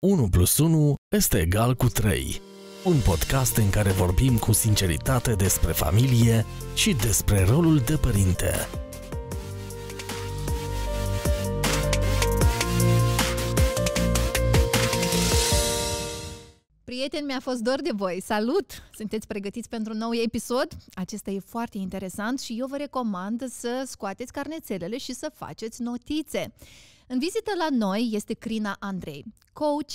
1 plus 1 este egal cu 3. Un podcast în care vorbim cu sinceritate despre familie și despre rolul de părinte. Prieteni, mi-a fost dor de voi. Salut! Sunteți pregătiți pentru un nou episod? Acesta e foarte interesant și eu vă recomand să scoateți carnețelele și să faceți notițe. În vizită la noi este Crina Andrei, coach,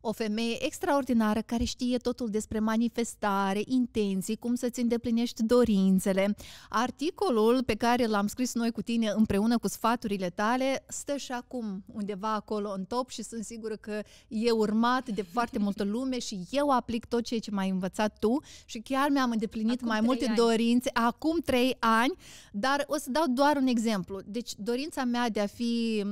o femeie extraordinară care știe totul despre manifestare, intenții, cum să-ți îndeplinești dorințele. Articolul pe care l-am scris noi cu tine împreună cu sfaturile tale stă și acum undeva acolo în top și sunt sigură că e urmat de foarte multă lume și eu aplic tot ceea ce m-ai învățat tu și chiar mi-am îndeplinit acum mai multe ani. dorințe acum trei ani, dar o să dau doar un exemplu. Deci dorința mea de a fi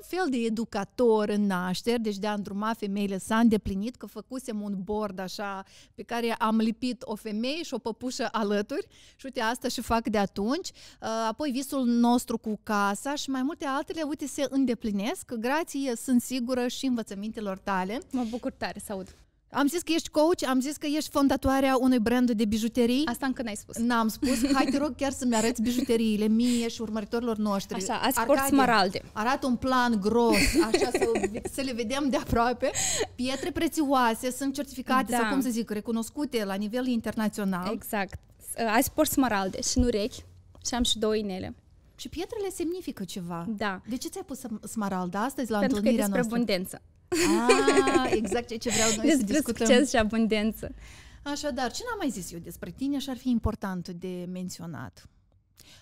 un fel de educator în nașteri, deci de a îndruma femeile. S-a îndeplinit că făcusem un bord așa pe care am lipit o femeie și o păpușă alături și uite asta și fac de atunci. Uh, apoi visul nostru cu casa și mai multe altele, uite, se îndeplinesc. Grație, sunt sigură și învățămintelor tale. Mă bucur tare să aud. Am zis că ești coach, am zis că ești fondatoarea unui brand de bijuterii. Asta încă n-ai spus. N-am spus. Hai, te rog chiar să-mi arăți bijuteriile mie și urmăritorilor noștri. Așa, azi Arcade, smaralde. Arată un plan gros, așa să, să le vedem de aproape. Pietre prețioase, sunt certificate da. sau cum să zic, recunoscute la nivel internațional. Exact. Azi port smaralde și nu rechi și am și două inele. Și pietrele semnifică ceva. Da. De ce ți-ai pus smaralda astăzi la Pentru întâlnirea noastră? Pentru că e despre noastră? abundență. A, ah, exact ce vreau noi Despre să discutăm. despre și abundență. Așadar, ce n-am mai zis eu despre tine și ar fi important de menționat?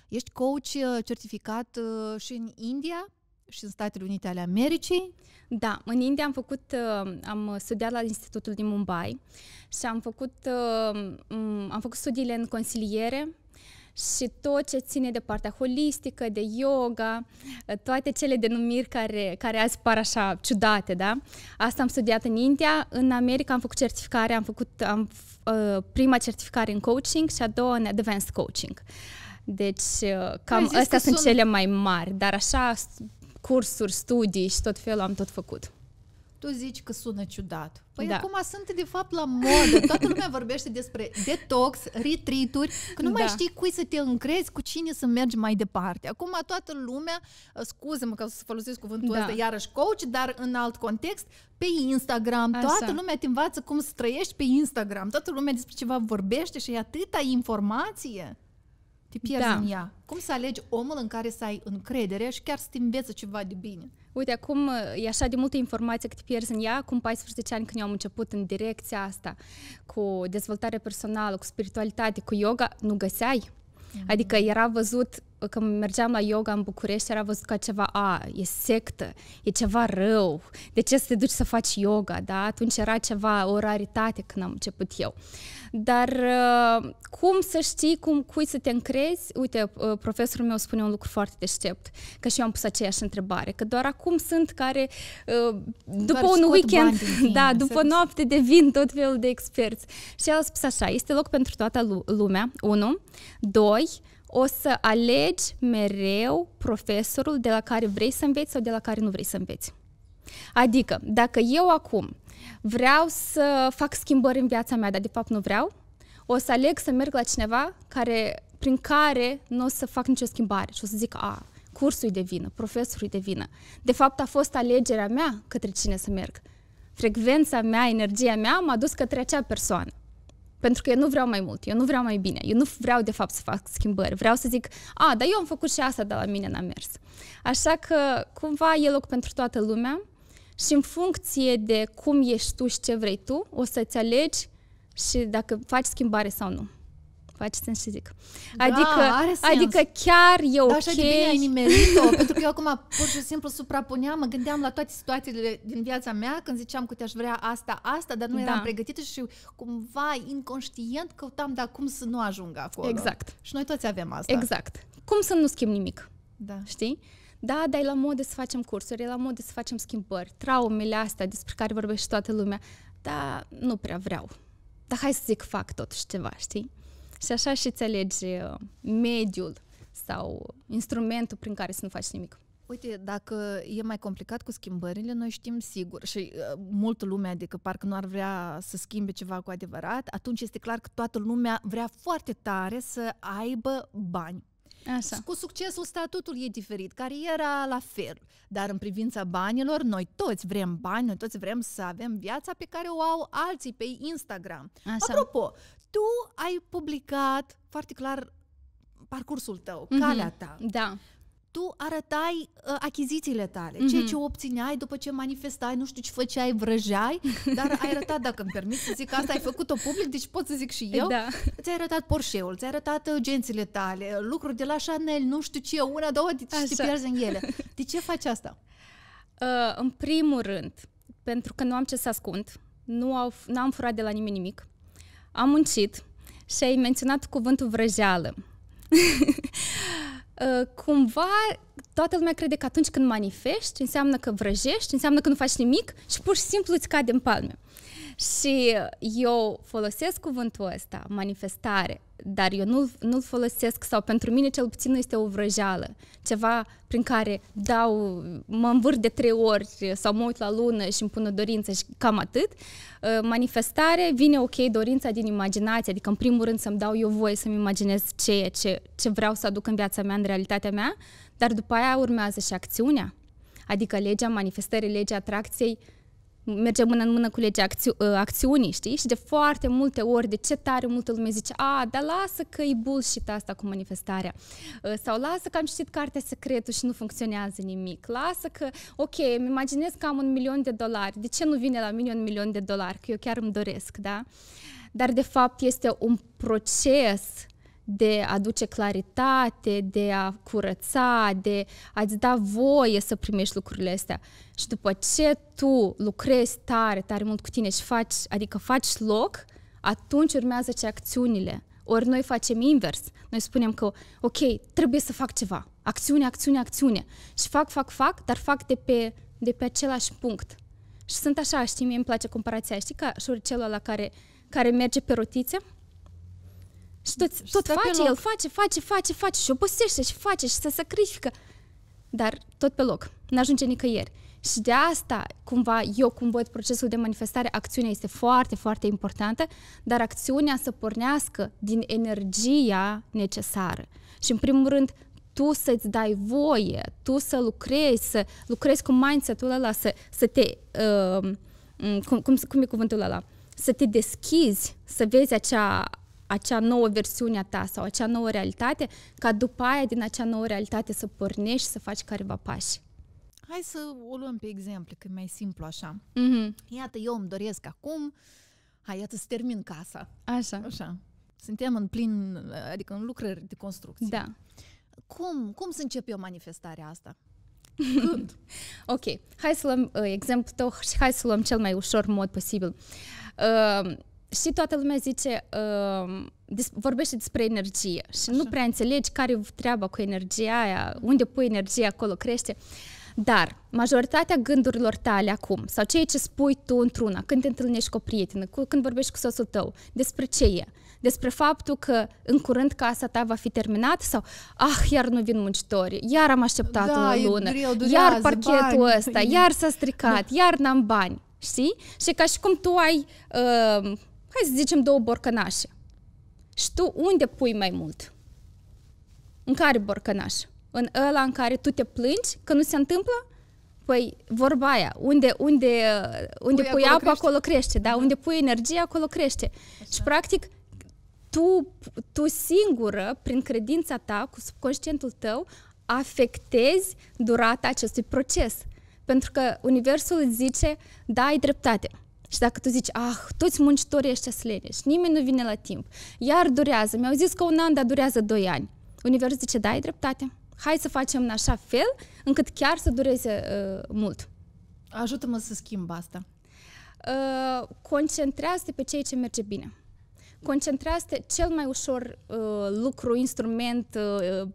Ești coach uh, certificat uh, și în India și în Statele Unite ale Americii? Da, în India am făcut, uh, am studiat la Institutul din Mumbai și am făcut, am făcut studiile în consiliere și tot ce ține de partea holistică, de yoga, eh, toate cele denumiri care, care azi par așa ciudate, da? Asta am studiat în India, în America am făcut certificare, am făcut am, uh, prima certificare în coaching și a doua în advanced coaching. Deci uh, cam astea sunt, sunt cele mai mari, dar așa cursuri, studii și tot felul am tot făcut tu zici că sună ciudat. Păi da. acum sunt de fapt la modă. Toată lumea vorbește despre detox, retreat-uri, că nu da. mai știi cui să te încrezi, cu cine să mergi mai departe. Acum toată lumea, uh, scuză-mă că o să folosesc cuvântul da. ăsta, iarăși coach, dar în alt context, pe Instagram, Așa. toată lumea te învață cum să trăiești pe Instagram. Toată lumea despre ceva vorbește și e atâta informație. Te pierzi da. în ea. Cum să alegi omul în care să ai încredere și chiar să te înveți ceva de bine? Uite, acum e așa de multă informație că te pierzi în ea. Acum 14 ani când eu am început în direcția asta cu dezvoltare personală, cu spiritualitate, cu yoga, nu găseai. Mm-hmm. Adică era văzut când mergeam la yoga în București, era văzut ca ceva, a, e sectă, e ceva rău, de ce să te duci să faci yoga, da? Atunci era ceva, o raritate când am început eu. Dar uh, cum să știi cum cui să te încrezi? Uite, uh, profesorul meu spune un lucru foarte deștept, că și eu am pus aceeași întrebare, că doar acum sunt care uh, după doar un weekend, tine, da, după noapte devin tot felul de experți. Și el a spus așa, este loc pentru toată lumea, unu, doi, o să alegi mereu profesorul de la care vrei să înveți sau de la care nu vrei să înveți. Adică, dacă eu acum vreau să fac schimbări în viața mea, dar de fapt nu vreau, o să aleg să merg la cineva care, prin care nu o să fac nicio schimbare și o să zic, a, cursul de vină, profesorul de vină. De fapt, a fost alegerea mea către cine să merg. Frecvența mea, energia mea m-a dus către acea persoană. Pentru că eu nu vreau mai mult, eu nu vreau mai bine, eu nu vreau de fapt să fac schimbări. Vreau să zic, a, dar eu am făcut și asta, dar la mine n-a mers. Așa că cumva e loc pentru toată lumea și în funcție de cum ești tu și ce vrei tu, o să-ți alegi și dacă faci schimbare sau nu. Faci sens ce zic. Da, adică, da, are sens. adică chiar e ok. Da, așa de bine ai nimerit-o, pentru că eu acum pur și simplu suprapuneam, mă gândeam la toate situațiile din viața mea când ziceam că te-aș vrea asta, asta, dar nu da. eram pregătită și cumva inconștient căutam, dar cum să nu ajung acolo. Exact. Și noi toți avem asta. Exact. Cum să nu schimb nimic? Da. Știi? Da, dar e la mod să facem cursuri, e la mod să facem schimbări, traumele astea despre care vorbește toată lumea, dar nu prea vreau. Dar hai să zic fac totuși ceva, știi? Și așa și alegi uh, mediul sau instrumentul prin care să nu faci nimic. Uite, dacă e mai complicat cu schimbările, noi știm sigur și uh, multă lume, adică parcă nu ar vrea să schimbe ceva cu adevărat, atunci este clar că toată lumea vrea foarte tare să aibă bani. Așa. Cu succesul statutul e diferit, cariera la fel, dar în privința banilor, noi toți vrem bani, noi toți vrem să avem viața pe care o au alții pe Instagram. Așa. Apropo, tu ai publicat foarte clar parcursul tău, mm-hmm. calea ta. Da. Tu arătai uh, achizițiile tale, mm-hmm. ceea ce obțineai după ce manifestai, nu știu ce făceai, vrăjeai, dar ai arătat, dacă îmi permiți să zic asta, ai făcut-o public, deci pot să zic și eu. Da. Ți-ai arătat Porsche-ul, ți-ai arătat agențiile uh, tale, uh, lucruri de la Chanel, nu știu ce, una, două, deci Așa. te pierzi în ele. De ce faci asta? Uh, în primul rând, pentru că nu am ce să ascund, nu au, n-am furat de la nimeni nimic, am muncit și ai menționat cuvântul vrăjeală. Uh, cumva toată lumea crede că atunci când manifesti înseamnă că vrăjești, înseamnă că nu faci nimic și pur și simplu îți cade în palme. Și eu folosesc cuvântul ăsta, manifestare, dar eu nu, nu-l folosesc sau pentru mine cel puțin nu este o vrăjeală, ceva prin care dau, mă învâr de trei ori sau mă uit la lună și îmi pun o dorință și cam atât. Uh, manifestare vine ok dorința din imaginație, adică în primul rând să-mi dau eu voie să-mi imaginez ceea ce, ce vreau să aduc în viața mea, în realitatea mea, dar după aia urmează și acțiunea, adică legea manifestării, legea atracției, mergem mână în mână cu legea acțiu- ă, acțiunii, știi? Și de foarte multe ori, de ce tare multă lume zice, a, dar lasă că e bullshit asta cu manifestarea. Ă, sau lasă că am citit cartea secretul și nu funcționează nimic. Lasă că, ok, îmi imaginez că am un milion de dolari. De ce nu vine la mine un milion de dolari? Că eu chiar îmi doresc, da? Dar de fapt este un proces de a aduce claritate, de a curăța, de a-ți da voie să primești lucrurile astea. Și după ce tu lucrezi tare, tare mult cu tine și faci, adică faci loc, atunci urmează ce acțiunile. Ori noi facem invers. Noi spunem că, ok, trebuie să fac ceva. Acțiune, acțiune, acțiune. Și fac, fac, fac, dar fac de pe, de pe același punct. Și sunt așa, știi, mie îmi place comparația, știi, ca șuricelul la care, care merge pe rotițe, și tot, și tot face, el face, face, face, face și obosește și face și se sacrifică. Dar tot pe loc, Nu ajunge nicăieri. Și de asta, cumva, eu cum văd procesul de manifestare, acțiunea este foarte, foarte importantă, dar acțiunea să pornească din energia necesară. Și, în primul rând, tu să-ți dai voie, tu să lucrezi, să lucrezi cu mindset-ul ăla, să, să te... Uh, cum, cum, cum e cuvântul ăla? Să te deschizi, să vezi acea, acea nouă versiune a ta sau acea nouă realitate, ca după aia din acea nouă realitate să pornești și să faci careva pași. Hai să o luăm pe exemple, că e mai simplu așa. Mm-hmm. Iată, eu îmi doresc acum, hai, iată să termin casa. Așa. Așa. Suntem în plin, adică în lucrări de construcție. Da. Cum, cum să încep eu manifestarea asta? ok, hai să luăm uh, exemplu tău și hai să luăm cel mai ușor mod posibil. Uh, și toată lumea zice, uh, um, des, vorbește despre energie și Așa. nu prea înțelegi care e treaba cu energia aia, unde pui energia acolo crește. Dar majoritatea gândurilor tale acum, sau ceea ce spui tu într-una, când te întâlnești cu o prietenă, cu, când vorbești cu soțul tău, despre ce e? Despre faptul că în curând casa ta va fi terminată sau ah, iar nu vin muncitori, iar am așteptat da, o lună, greu, durează, iar parchetul bani. ăsta, iar s-a stricat, da. iar n-am bani știi? Și ca și cum tu ai uh, hai să zicem două borcănașe. Și tu unde pui mai mult? În care borcănaș? În ăla în care tu te plângi că nu se întâmplă? Păi vorba aia, unde, unde, uh, unde pui, pui apă, crește. acolo crește, da? unde pui energie, acolo crește. Așa. Și practic tu, tu singură, prin credința ta, cu subconștientul tău, afectezi durata acestui proces. Pentru că Universul zice, da, ai dreptate și dacă tu zici, ah, toți muncitorii ăștia sleni și nimeni nu vine la timp, iar durează, mi-au zis că un an, dar durează doi ani. Universul zice, da, ai dreptate. Hai să facem în așa fel încât chiar să dureze uh, mult. Ajută-mă să schimb asta. Uh, concentrează-te pe ceea ce merge bine concentrează cel mai ușor uh, lucru, instrument, uh,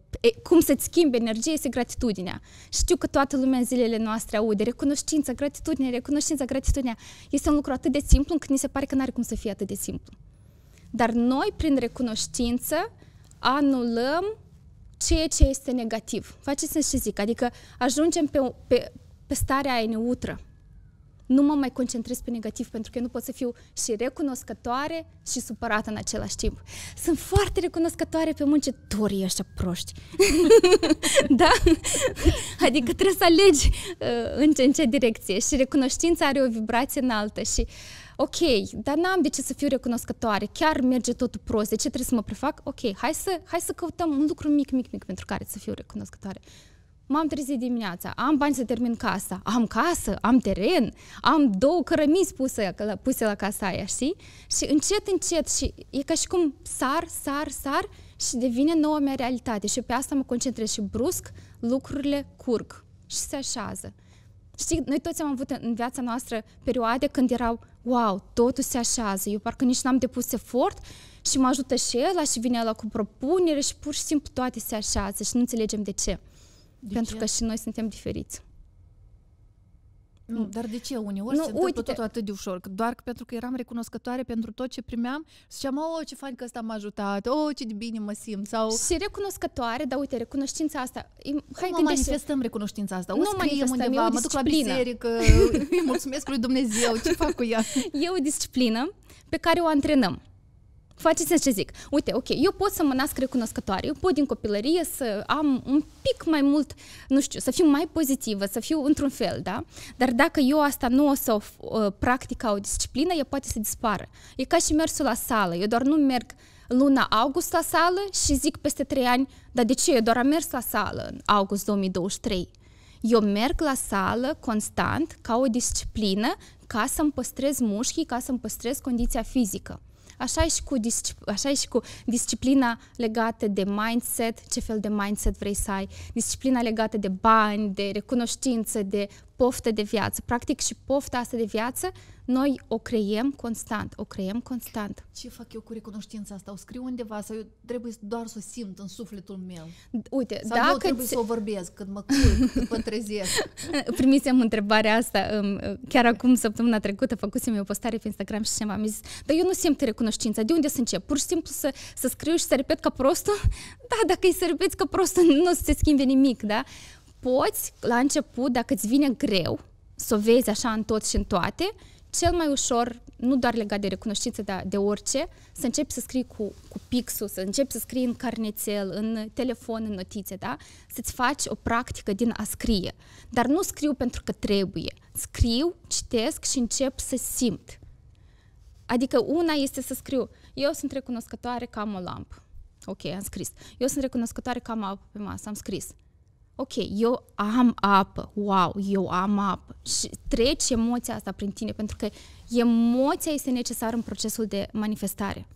cum să-ți schimbi energie este gratitudinea. Știu că toată lumea în zilele noastre aude recunoștință, gratitudine, recunoștință, gratitudinea. Este un lucru atât de simplu încât ni se pare că nu are cum să fie atât de simplu. Dar noi, prin recunoștință, anulăm ceea ce este negativ. faceți să și zic, adică ajungem pe, pe, pe starea neutră nu mă mai concentrez pe negativ pentru că eu nu pot să fiu și recunoscătoare și supărată în același timp. Sunt foarte recunoscătoare pe muncitorii ăștia proști. da? adică trebuie să alegi uh, în, ce, în ce direcție și recunoștința are o vibrație înaltă și ok, dar n-am de ce să fiu recunoscătoare, chiar merge totul prost, de ce trebuie să mă prefac? Ok, hai să, hai să căutăm un lucru mic, mic, mic pentru care să fiu recunoscătoare. M-am trezit dimineața, am bani să termin casa, am casă, am teren, am două cărămizi puse, puse la casa aia, știi? Și încet, încet, și e ca și cum sar, sar, sar și devine noua mea realitate și pe asta mă concentrez și brusc lucrurile curg și se așează. Știi, noi toți am avut în viața noastră perioade când erau, wow, totul se așează, eu parcă nici n-am depus efort și mă ajută și el, și vine la cu propunere și pur și simplu toate se așează și nu înțelegem de ce. De pentru ce? că și noi suntem diferiți. Nu, mm. dar de ce uneori nu, se întâmplă totul atât de ușor? Că doar pentru că eram recunoscătoare pentru tot ce primeam și ziceam, oh, ce fain că ăsta m-a ajutat, oh, ce de bine mă simt. Sau... Și recunoscătoare, dar uite, recunoștința asta... Hai nu manifestăm recunoștința asta, o nu scriem undeva, eu mă duc la biserică, îi mulțumesc lui Dumnezeu, ce fac cu ea? E o disciplină pe care o antrenăm. Faceți ce zic. Uite, ok, eu pot să mă nasc recunoscătoare, eu pot din copilărie să am un pic mai mult, nu știu, să fiu mai pozitivă, să fiu într-un fel, da? Dar dacă eu asta nu o să o uh, practic ca o disciplină, ea poate să dispară. E ca și mersul la sală, eu doar nu merg luna august la sală și zic peste trei ani, dar de ce? Eu doar am mers la sală în august 2023. Eu merg la sală constant ca o disciplină ca să-mi păstrez mușchii, ca să-mi păstrez condiția fizică. Așa e și cu, așa e și cu disciplina legată de mindset, ce fel de mindset vrei să ai, disciplina legată de bani, de recunoștință, de poftă de viață. Practic și pofta asta de viață noi o creiem constant, o creiem constant. Ce fac eu cu recunoștința asta? O scriu undeva sau eu trebuie doar să o simt în sufletul meu? Uite, sau dacă... Sau trebuie ți... să o vorbesc când mă culc, când mă trezesc? Primisem întrebarea asta um, chiar acum, săptămâna trecută, făcusem eu o postare pe Instagram și cineva mi-a zis, dar eu nu simt recunoștința, de unde să încep? Pur și simplu să, să scriu și să repet ca prostul? Da, dacă îi să repeți ca prostul, nu se schimbe nimic, da? poți, la început, dacă îți vine greu să o vezi așa în tot și în toate, cel mai ușor, nu doar legat de recunoștință, dar de orice, să începi să scrii cu, cu pixul, să începi să scrii în carnețel, în telefon, în notițe, da? Să-ți faci o practică din a scrie. Dar nu scriu pentru că trebuie. Scriu, citesc și încep să simt. Adică una este să scriu, eu sunt recunoscătoare că am o lampă. Ok, am scris. Eu sunt recunoscătoare că am apă pe masă, am scris ok, eu am apă, wow, eu am apă. Și treci emoția asta prin tine, pentru că emoția este necesară în procesul de manifestare.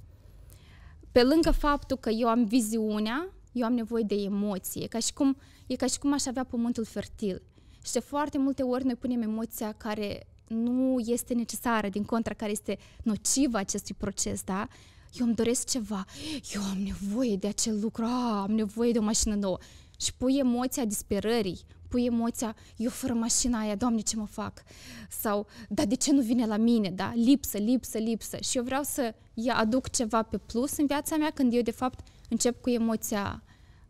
Pe lângă faptul că eu am viziunea, eu am nevoie de emoție. E ca și cum, e ca și cum aș avea pământul fertil. Și de foarte multe ori noi punem emoția care nu este necesară, din contra care este nocivă acestui proces, da? Eu îmi doresc ceva, eu am nevoie de acel lucru, A, ah, am nevoie de o mașină nouă și pui emoția disperării, pui emoția, eu fără mașina aia, Doamne, ce mă fac? Sau, da, de ce nu vine la mine? Da? Lipsă, lipsă, lipsă. Și eu vreau să aduc ceva pe plus în viața mea când eu, de fapt, încep cu emoția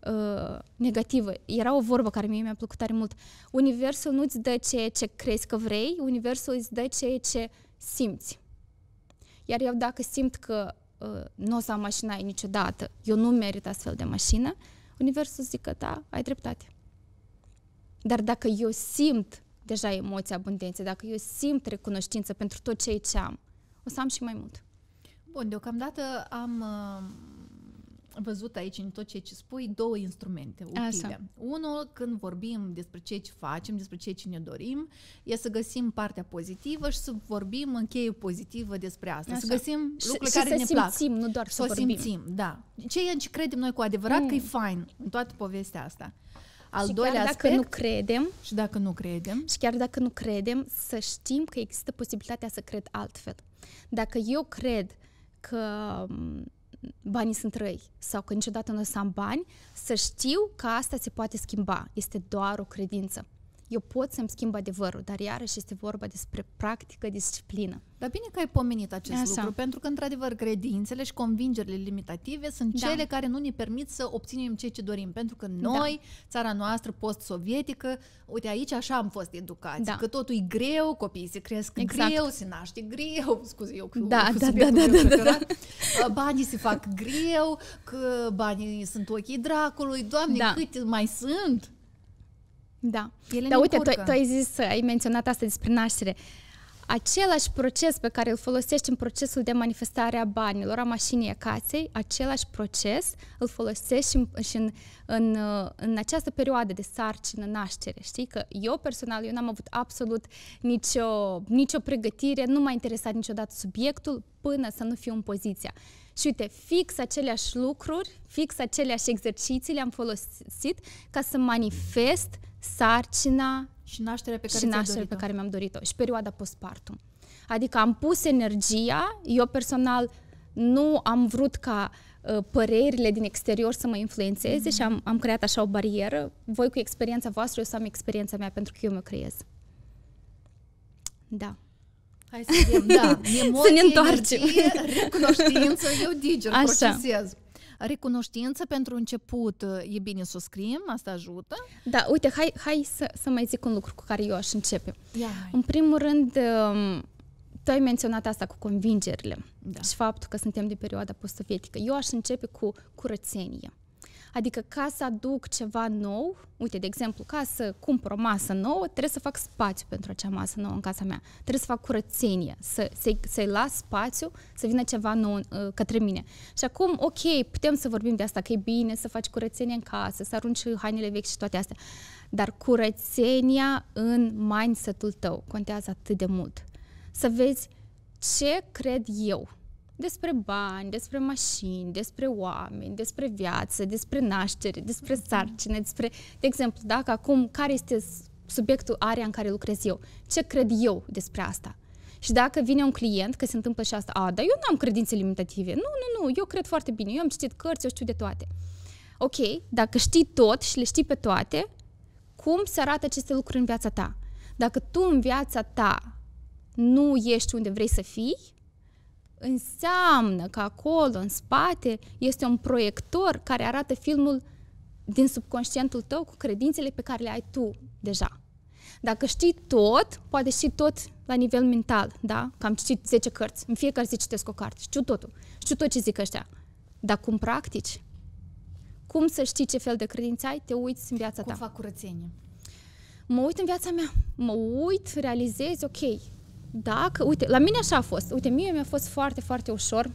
uh, negativă. Era o vorbă care mie mi-a plăcut tare mult. Universul nu-ți dă ceea ce crezi că vrei, Universul îți dă ceea ce simți. Iar eu dacă simt că uh, nu o să am mașina aia niciodată, eu nu merit astfel de mașină, Universul zică, da, ai dreptate. Dar dacă eu simt deja emoția abundenței, dacă eu simt recunoștință pentru tot ce aici am, o să am și mai mult. Bun, deocamdată am uh văzut aici în tot ceea ce spui două instrumente utile. Asa. Unul, când vorbim despre ceea ce facem, despre ceea ce ne dorim, e să găsim partea pozitivă și să vorbim în cheie pozitivă despre asta. Asa. Să găsim lucruri și, care și să ne simțim, plac. nu doar să, să vorbim. simțim, da. Ceea ce credem noi cu adevărat mm. că e mm. fain în toată povestea asta. Al și doilea chiar dacă aspect, nu credem și dacă nu credem și chiar dacă nu credem, să știm că există posibilitatea să cred altfel. Dacă eu cred că banii sunt răi sau că niciodată nu o să am bani, să știu că asta se poate schimba. Este doar o credință eu pot să-mi schimb adevărul, dar iarăși este vorba despre practică, disciplină. Dar bine că ai pomenit acest Asa. lucru, pentru că, într-adevăr, credințele și convingerile limitative sunt da. cele care nu ne permit să obținem ceea ce dorim, pentru că da. noi, da. țara noastră post-sovietică, uite aici așa am fost educați, da. că totul e greu, copiii se cresc exact. greu, se naște greu, scuze eu că da da, da, da, da, da, da, da, da. banii se fac greu, că banii sunt ochii dracului, doamne, da. cât mai sunt? Da. Ele Dar uite, tu, tu ai zis, ai menționat asta despre naștere. Același proces pe care îl folosești în procesul de manifestare a banilor, a mașinii, a casei, același proces îl folosești și în, și în, în, uh, în această perioadă de sarcină, naștere. Știi că eu personal, eu n-am avut absolut nicio, nicio pregătire, nu m-a interesat niciodată subiectul până să nu fiu în poziția. Și uite, fix aceleași lucruri, fix aceleași exerciții le-am folosit ca să manifest sarcina și nașterea pe care, și nașterea pe care mi-am dorit-o și perioada postpartum. Adică am pus energia, eu personal nu am vrut ca uh, părerile din exterior să mă influențeze mm-hmm. și mhm. am, am creat așa o barieră. Voi cu experiența voastră, eu să am experiența mea pentru că eu mă creez. Da. Hai să vedem, da, emoții, să ne întoarcem. Energie, recunoștință, eu diger, Așa. procesez. Recunoștință pentru început e bine să o scriem, asta ajută. Da, uite, hai, hai să, să mai zic un lucru cu care eu aș începe. Ia, în primul rând, um, tu ai menționat asta cu convingerile da. și faptul că suntem de perioada post-sovietică. Eu aș începe cu curățenie. Adică ca să aduc ceva nou, uite, de exemplu, ca să cumpăr o masă nouă, trebuie să fac spațiu pentru acea masă nouă în casa mea. Trebuie să fac curățenie, să, să, să-i las spațiu să vină ceva nou uh, către mine. Și acum, ok, putem să vorbim de asta, că e bine să faci curățenie în casă, să arunci hainele vechi și toate astea. Dar curățenia în mindset-ul tău contează atât de mult. Să vezi ce cred eu despre bani, despre mașini, despre oameni, despre viață, despre naștere, despre mhm. sarcine, despre, de exemplu, dacă acum care este subiectul, area în care lucrez eu, ce cred eu despre asta. Și dacă vine un client, că se întâmplă și asta, a, dar eu nu am credințe limitative. Nu, nu, nu, eu cred foarte bine, eu am citit cărți, eu știu de toate. Ok, dacă știi tot și le știi pe toate, cum se arată aceste lucruri în viața ta? Dacă tu în viața ta nu ești unde vrei să fii, înseamnă că acolo, în spate, este un proiector care arată filmul din subconștientul tău cu credințele pe care le ai tu deja. Dacă știi tot, poate știi tot la nivel mental, da? Că am citit 10 cărți, în fiecare zi citesc o carte, știu totul, știu tot ce zic ăștia. Dar cum practici? Cum să știi ce fel de credință ai? Te uiți în viața cum ta. Cum fac curățenie? Mă uit în viața mea, mă uit, realizez, ok, dacă, uite, la mine așa a fost. Uite, mie mi-a fost foarte, foarte ușor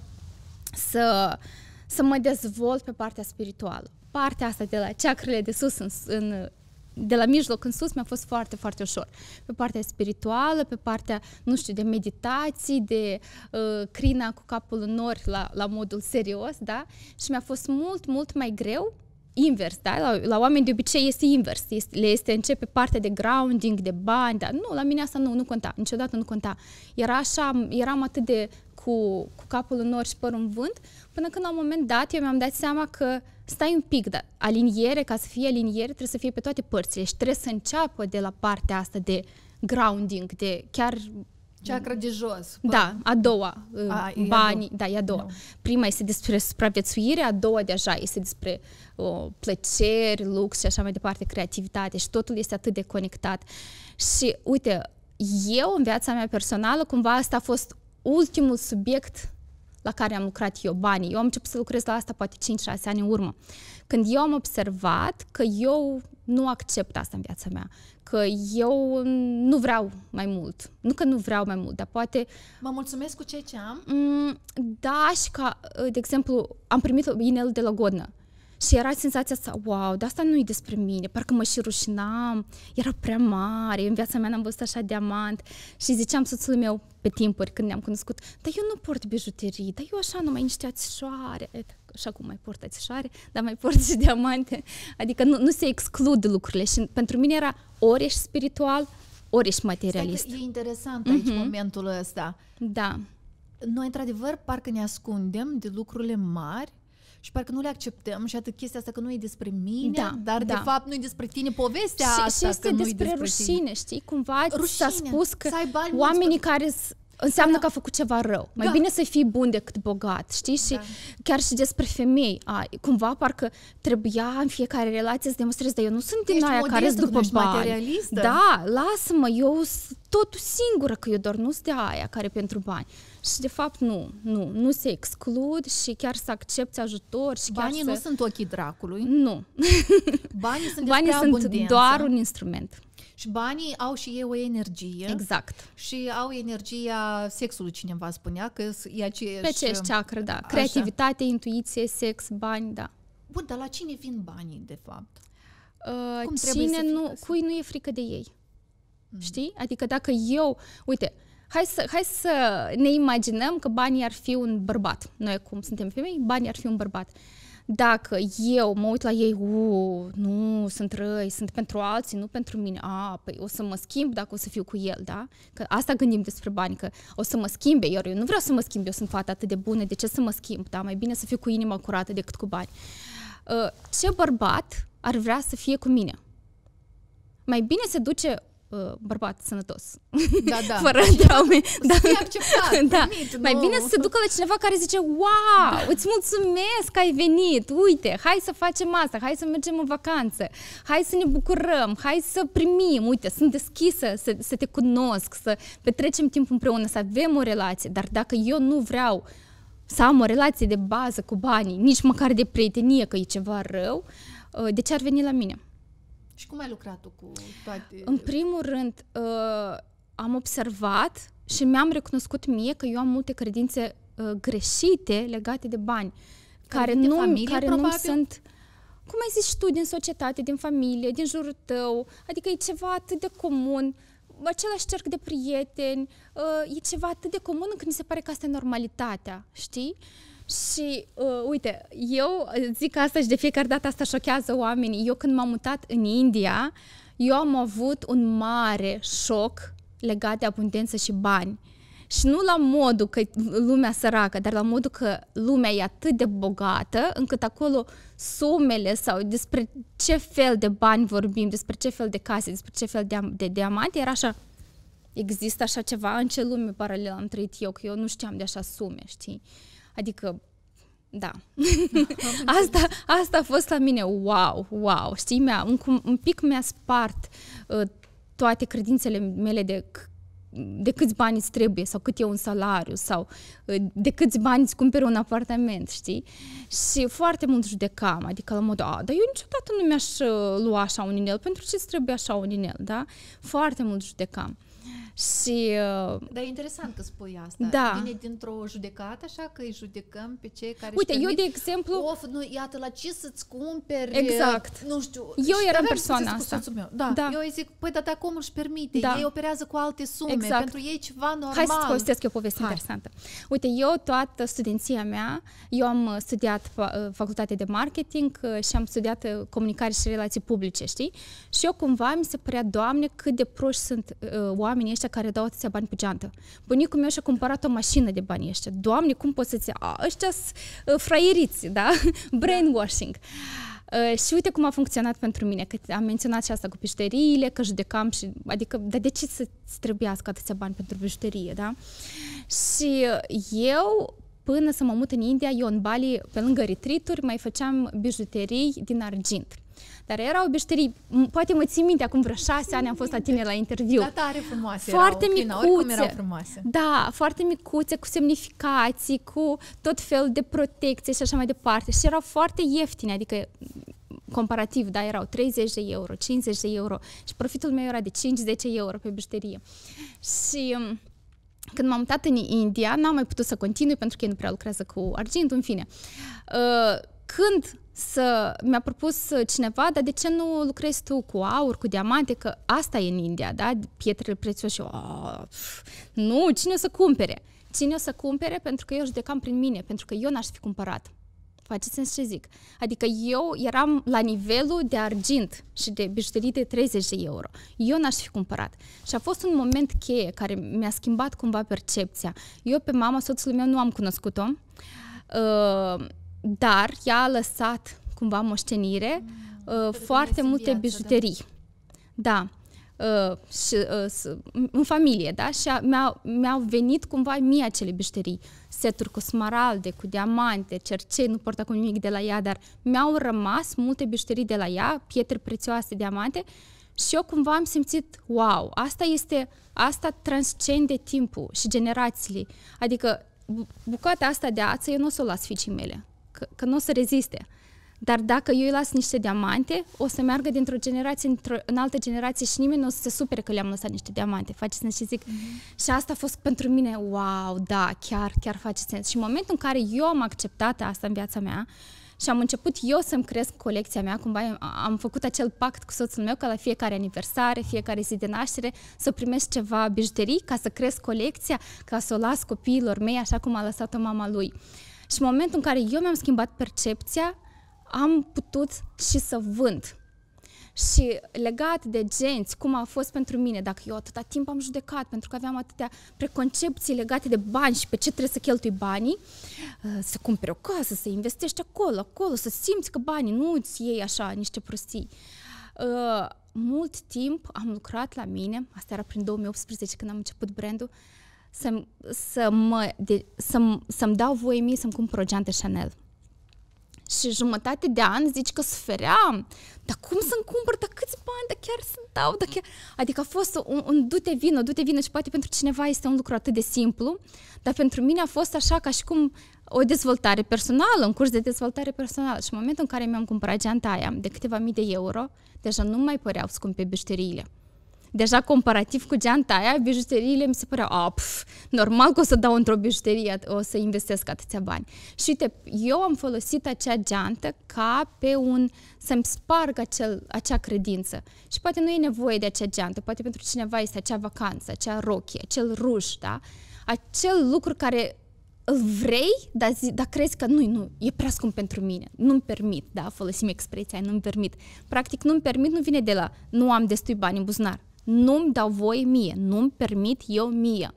să, să mă dezvolt pe partea spirituală. Partea asta de la ceacrele de sus în, în de la mijloc în sus mi-a fost foarte, foarte ușor. Pe partea spirituală, pe partea, nu știu, de meditații, de uh, crina cu capul în nori la, la modul serios, da? Și mi-a fost mult, mult mai greu invers, da? La, la oameni de obicei este invers, este, le este începe partea de grounding, de bani, dar nu, la mine asta nu, nu conta, niciodată nu conta. Era așa, eram atât de cu, cu capul în nori și părul în vânt, până când la un moment dat eu mi-am dat seama că stai un pic, dar aliniere, ca să fie aliniere, trebuie să fie pe toate părțile și trebuie să înceapă de la partea asta de grounding, de chiar Chakra de jos. Pă- da, a doua. A, uh, banii, da, e a doua. No. Da. Prima este despre supraviețuire, a doua deja este despre o, plăceri, lux și așa mai departe, creativitate și totul este atât de conectat. Și uite, eu în viața mea personală, cumva asta a fost ultimul subiect la care am lucrat eu, banii. Eu am început să lucrez la asta poate 5-6 ani în urmă. Când eu am observat că eu nu accept asta în viața mea, că eu nu vreau mai mult. Nu că nu vreau mai mult, dar poate... Mă mulțumesc cu ceea ce am? Mm, da, și ca, de exemplu, am primit inel de la Godnă. Și era senzația asta, wow, dar asta nu e despre mine, parcă mă și rușinam, era prea mare, în viața mea n-am văzut așa diamant. Și ziceam soțului meu pe timpuri când ne-am cunoscut, dar eu nu port bijuterii, dar eu așa numai niște ațișoare și acum mai portați șare, dar mai porți și diamante. Adică nu, nu se exclud lucrurile și pentru mine era ori ești spiritual, ori ești materialist. Stai e interesant aici uh-huh. momentul ăsta. Da. Noi, într-adevăr, parcă ne ascundem de lucrurile mari și parcă nu le acceptăm și atât chestia asta că nu e despre mine, da, dar da. de fapt nu e despre tine povestea și, asta. Și este că despre, despre rușine, tine. știi? Cumva rușine. s-a spus că bani, oamenii care înseamnă da. că a făcut ceva rău. Mai da. bine să fii bun decât bogat, știi? Și da. chiar și despre femei, a, cumva parcă trebuia în fiecare relație să demonstrezi, dar eu nu sunt din aia care sunt după bani. Da, lasă-mă, eu totul singură, că eu doar nu sunt de aia care pentru bani. Și de fapt nu, nu, nu se exclud și chiar să accepti ajutor. Și Banii chiar nu să... sunt ochii dracului. Nu. Banii sunt, Banii sunt doar un instrument. Și banii au și ei o energie. Exact. Și au energia sexului, cineva spunea, că e aceeași... Pe aceeași um, ceacră, da. Creativitate, așa. intuiție, sex, bani, da. Bun, dar la cine vin banii, de fapt? Uh, Cum cine nu, cui nu e frică de ei. Mm. Știi? Adică dacă eu, uite, hai să, hai să ne imaginăm că banii ar fi un bărbat. Noi acum suntem femei, banii ar fi un bărbat. Uh, dacă eu mă uit la ei, uuu, nu, sunt răi, sunt pentru alții, nu pentru mine, a, păi o să mă schimb dacă o să fiu cu el, da? Că asta gândim despre bani, că o să mă schimbe, iar eu nu vreau să mă schimb, eu sunt fata atât de bună, de ce să mă schimb, da? Mai bine să fiu cu inima curată decât cu bani. Ă, ce bărbat ar vrea să fie cu mine? Mai bine se duce Uh, bărbat sănătos. Da, da. Fără traume. Da. Să acceptat, da. Permit, nu. Mai bine să se ducă la cineva care zice, wow, da. îți mulțumesc că ai venit, uite, hai să facem asta, hai să mergem în vacanță, hai să ne bucurăm, hai să primim, uite, sunt deschisă să, să te cunosc, să petrecem timp împreună, să avem o relație, dar dacă eu nu vreau să am o relație de bază cu banii, nici măcar de prietenie că e ceva rău, uh, de ce ar veni la mine? Și cum ai lucrat tu cu toate? În primul rând, uh, am observat și mi-am recunoscut mie că eu am multe credințe uh, greșite legate de bani, care, care nu, familie, care nu sunt cum ai zis tu, din societate, din familie, din jurul tău, adică e ceva atât de comun, același cerc de prieteni, uh, e ceva atât de comun încât mi se pare că asta e normalitatea, știi? Uh, și, uh, uite, eu uh, zic asta și de fiecare dată asta șochează oamenii. Eu când m-am mutat în India, eu am avut un mare șoc legat de abundență și bani. Și nu la modul că lumea săracă, dar la modul că lumea e atât de bogată, încât acolo sumele sau despre ce fel de bani vorbim, despre ce fel de case, despre ce fel de, de diamante, era așa, există așa ceva, în ce lume paralel am trăit eu, că eu nu știam de așa sume, știi? Uh, Adică, da. asta, asta a fost la mine, wow, wow, știi, mi-a, un, un pic mi-a spart uh, toate credințele mele de de câți bani îți trebuie sau cât e un salariu sau uh, de câți bani îți cumperi un apartament, știi? Și foarte mult judecam, adică la modul, a, dar eu niciodată nu mi-aș uh, lua așa un inel, pentru ce îți trebuie așa un inel, da? Foarte mult judecam. Uh, și, uh, Dar e interesant că spui asta. Da. Vine dintr-o judecată, așa că îi judecăm pe cei care Uite, eu de exemplu... Of, nu, iată, la ce să-ți cumperi... Uh, exact. Nu știu. Eu eram persoana asta. Da. da. Eu îi zic, păi, dar acum își permite. Da. Ei operează cu alte sume. Exact. Pentru ei ceva normal. Hai să-ți povestesc o poveste Hai. interesantă. Uite, eu toată studenția mea, eu am uh, studiat uh, facultatea de marketing și am studiat comunicare și relații publice, știi? Și eu cumva mi se părea, Doamne, cât de proști sunt uh, oamenii ăștia ăștia care dau atâția bani pe geantă. Bunicul meu și-a cumpărat o mașină de bani ăștia. Doamne, cum poți să-ți... A, ăștia ă, fraieriți, da? Brainwashing. Uh, și uite cum a funcționat pentru mine, că am menționat și asta cu pișteriile, că judecam și, adică, dar de ce să-ți trebuiască atâția bani pentru pișterie, da? Și eu până să mă mut în India, eu în Bali, pe lângă retreat mai făceam bijuterii din argint. Dar erau beșterii, poate mă țin minte, acum vreo șase ani am fost la tine la interviu. Da, tare frumoase Foarte erau, micuțe. Oricum erau frumoase. Da, foarte micuțe, cu semnificații, cu tot fel de protecție și așa mai departe. Și erau foarte ieftine, adică comparativ, da, erau 30 de euro, 50 de euro și profitul meu era de 5-10 euro pe bijuterie. Și când m-am mutat în India, n-am mai putut să continui pentru că ei nu prea lucrează cu argint, în fine. Uh, când să mi-a propus uh, cineva, dar de ce nu lucrezi tu cu aur, cu diamante, că asta e în India, da? Pietrele prețioase. Oh, nu, cine o să cumpere? Cine o să cumpere? Pentru că eu judecam prin mine, pentru că eu n-aș fi cumpărat. Faceți sens ce zic. Adică eu eram la nivelul de argint și de bijuterii de 30 de euro. Eu n-aș fi cumpărat. Și a fost un moment cheie care mi-a schimbat cumva percepția. Eu pe mama soțului meu nu am cunoscut-o. Uh, dar ea a lăsat cumva moștenire mm. uh, foarte multe viață, da. bijuterii. Da. da. Uh, și, uh, în familie, da? Și a, mi-au, mi-au venit cumva mie acele bijuterii. Seturi cu smaralde, cu diamante, cercei, nu port acum nimic de la ea, dar mi-au rămas multe bijuterii de la ea, pietre prețioase, diamante și eu cumva am simțit, wow, asta este, asta transcende timpul și generațiile. Adică bucata asta de ață eu nu o să o las fiicii mele că, că nu o să reziste. Dar dacă eu îi las niște diamante, o să meargă dintr-o generație într-o, în altă generație și nimeni nu o să se supere că le-am lăsat niște diamante. Face sens și zic. Mm-hmm. Și asta a fost pentru mine, wow, da, chiar, chiar face sens. Și în momentul în care eu am acceptat asta în viața mea și am început eu să-mi cresc colecția mea, cumva am, făcut acel pact cu soțul meu că la fiecare aniversare, fiecare zi de naștere, să primesc ceva bijuterii ca să cresc colecția, ca să o las copiilor mei așa cum a lăsat-o mama lui. Și în momentul în care eu mi-am schimbat percepția, am putut și să vând. Și legat de genți, cum a fost pentru mine, dacă eu atâta timp am judecat, pentru că aveam atâtea preconcepții legate de bani și pe ce trebuie să cheltui banii, uh, să cumpere o casă, să investești acolo, acolo, să simți că banii nu îți iei așa niște prostii. Uh, mult timp am lucrat la mine, asta era prin 2018 când am început brandul, să, să mă, de, să, să-mi dau voie mie să-mi cumpăr o geantă Chanel. Și jumătate de an zici că sufeream. Dar cum să-mi cumpăr? Dar câți bani? Dar chiar să dau? Dar chiar... Adică a fost un, un du-te vină, du-te vină și poate pentru cineva este un lucru atât de simplu, dar pentru mine a fost așa ca și cum o dezvoltare personală, un curs de dezvoltare personală. Și în momentul în care mi-am cumpărat geanta aia de câteva mii de euro, deja nu mai păreau scumpe bișteriile deja comparativ cu geanta aia, bijuteriile mi se păreau, a, pf, normal că o să dau într-o bijuterie, o să investesc atâția bani. Și uite, eu am folosit acea geantă ca pe un, să-mi sparg acel, acea credință. Și poate nu e nevoie de acea geantă, poate pentru cineva este acea vacanță, acea rochie, acel ruj, da? Acel lucru care îl vrei, dar, zi, dar crezi că nu, nu, e prea scump pentru mine, nu-mi permit, da, folosim expresia, nu-mi permit. Practic, nu-mi permit nu vine de la nu am destui bani în buzunar, nu-mi dau voie mie, nu-mi permit eu mie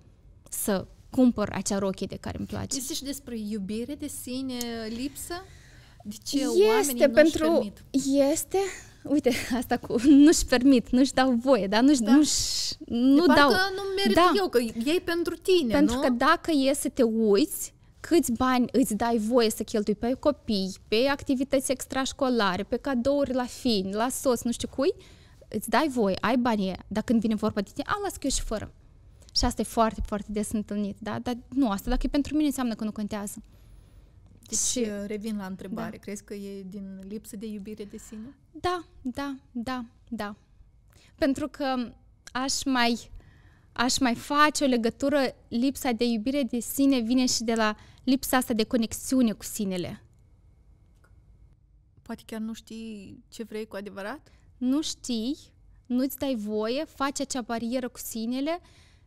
să cumpăr acea rochie de care îmi place. Este și despre iubire de sine, lipsă? De ce este pentru, permit? Este, uite, asta cu nu-și permit, nu-și dau voie, da? Nu-și, da. nu-și, nu de dau. nu merit da. eu, că ei pentru tine, Pentru nu? că dacă e să te uiți, câți bani îți dai voie să cheltui pe copii, pe activități extrașcolare, pe cadouri la fini, la sos, nu știu cui, îți dai voi, ai bani, dar când vine vorba de tine, am las că eu și fără. Și asta e foarte, foarte des întâlnit, da? Dar nu, asta dacă e pentru mine înseamnă că nu contează. Deci, și, uh, revin la întrebare, da. crezi că e din lipsă de iubire de sine? Da, da, da, da. Pentru că aș mai, aș mai face o legătură, lipsa de iubire de sine vine și de la lipsa asta de conexiune cu sinele. Poate chiar nu știi ce vrei cu adevărat? nu știi, nu-ți dai voie, faci acea barieră cu sinele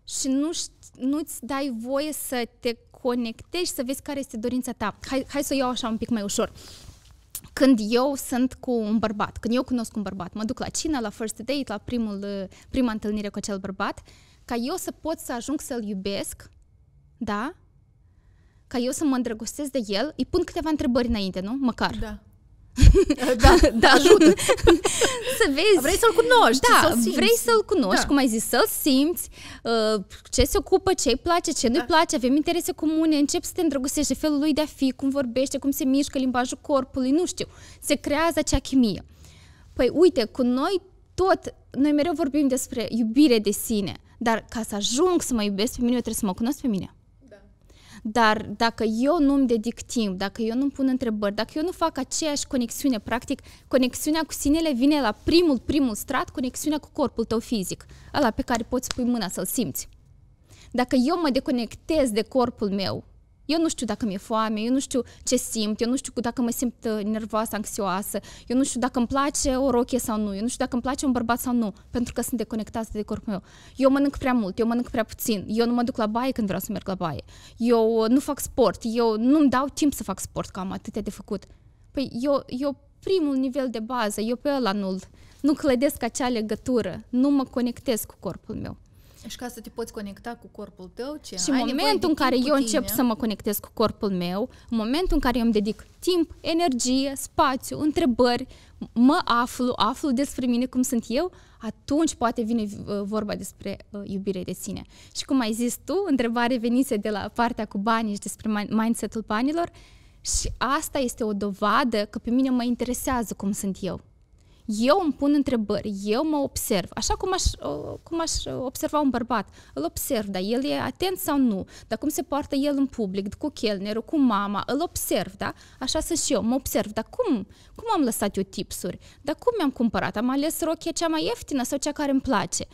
și nu nu-ți dai voie să te conectezi, să vezi care este dorința ta. Hai, hai să o iau așa un pic mai ușor. Când eu sunt cu un bărbat, când eu cunosc un bărbat, mă duc la cină, la first date, la primul, prima întâlnire cu acel bărbat, ca eu să pot să ajung să-l iubesc, da? Ca eu să mă îndrăgostesc de el, îi pun câteva întrebări înainte, nu? Măcar. Da. da, da, ajută. să vezi... Vrei să-l cunoști, da, să-l simți. vrei să-l cunoști, da. cum ai zis, să-l simți, uh, ce se ocupă, ce-i place, ce da. nu-i place, avem interese comune, începi să te îndrăgostești de felul lui de a fi, cum vorbește, cum se mișcă, limbajul corpului, nu știu. Se creează acea chimie. Păi uite, cu noi tot, noi mereu vorbim despre iubire de sine, dar ca să ajung să mă iubesc pe mine, eu trebuie să mă cunosc pe mine. Dar dacă eu nu-mi dedic timp, dacă eu nu-mi pun întrebări, dacă eu nu fac aceeași conexiune, practic, conexiunea cu sinele vine la primul, primul strat, conexiunea cu corpul tău fizic, ăla pe care poți pui mâna să-l simți. Dacă eu mă deconectez de corpul meu, eu nu știu dacă mi-e foame, eu nu știu ce simt, eu nu știu dacă mă simt uh, nervoasă, anxioasă, eu nu știu dacă îmi place o rochie sau nu, eu nu știu dacă îmi place un bărbat sau nu, pentru că sunt deconectată de corpul meu. Eu mănânc prea mult, eu mănânc prea puțin, eu nu mă duc la baie când vreau să merg la baie, eu uh, nu fac sport, eu nu-mi dau timp să fac sport, că am atâtea de făcut. Păi eu, eu primul nivel de bază, eu pe ăla nu-l, nu clădesc acea legătură, nu mă conectez cu corpul meu. Și ca să te poți conecta cu corpul tău, ce Și în momentul în care eu tine. încep să mă conectez cu corpul meu, în momentul în care eu îmi dedic timp, energie, spațiu, întrebări, mă aflu, aflu despre mine cum sunt eu, atunci poate vine vorba despre uh, iubire de sine. Și cum ai zis tu, întrebare venise de la partea cu banii și despre mindset-ul banilor, și asta este o dovadă că pe mine mă interesează cum sunt eu eu îmi pun întrebări, eu mă observ, așa cum aș, uh, cum aș uh, observa un bărbat. Îl observ, dar el e atent sau nu, dar cum se poartă el în public, cu chelnerul, cu mama, îl observ, da? Așa sunt și eu, mă observ, dar cum, cum am lăsat eu tipsuri, dar cum mi-am cumpărat, am ales rochia cea mai ieftină sau cea care îmi place.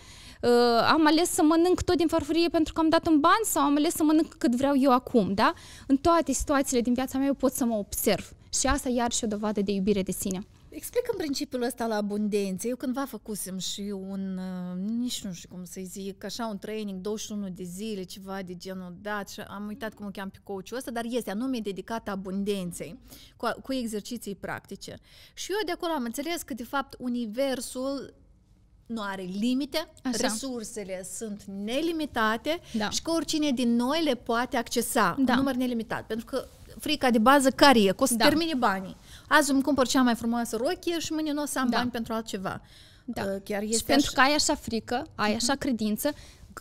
Uh, am ales să mănânc tot din farfurie pentru că am dat un bani sau am ales să mănânc cât vreau eu acum, da? În toate situațiile din viața mea eu pot să mă observ și asta iar și o dovadă de iubire de sine. Explic în principiul ăsta la abundență. Eu cândva făcusem și un, uh, nici nu știu cum să-i zic, așa un training, 21 de zile, ceva de genul dat și am uitat cum o cheam pe coachul ăsta, dar este anume dedicat abundenței, cu, cu exerciții practice. Și eu de acolo am înțeles că, de fapt, universul nu are limite, Așa. resursele sunt nelimitate da. și că oricine din noi le poate accesa, da. un număr nelimitat, pentru că frica de bază care e? Că o să da. termine banii azi îmi cumpăr cea mai frumoasă rochie și mâine nu o să am da. bani pentru altceva. Da. Uh, chiar este și așa... pentru că ai așa frică, ai așa mhm. credință,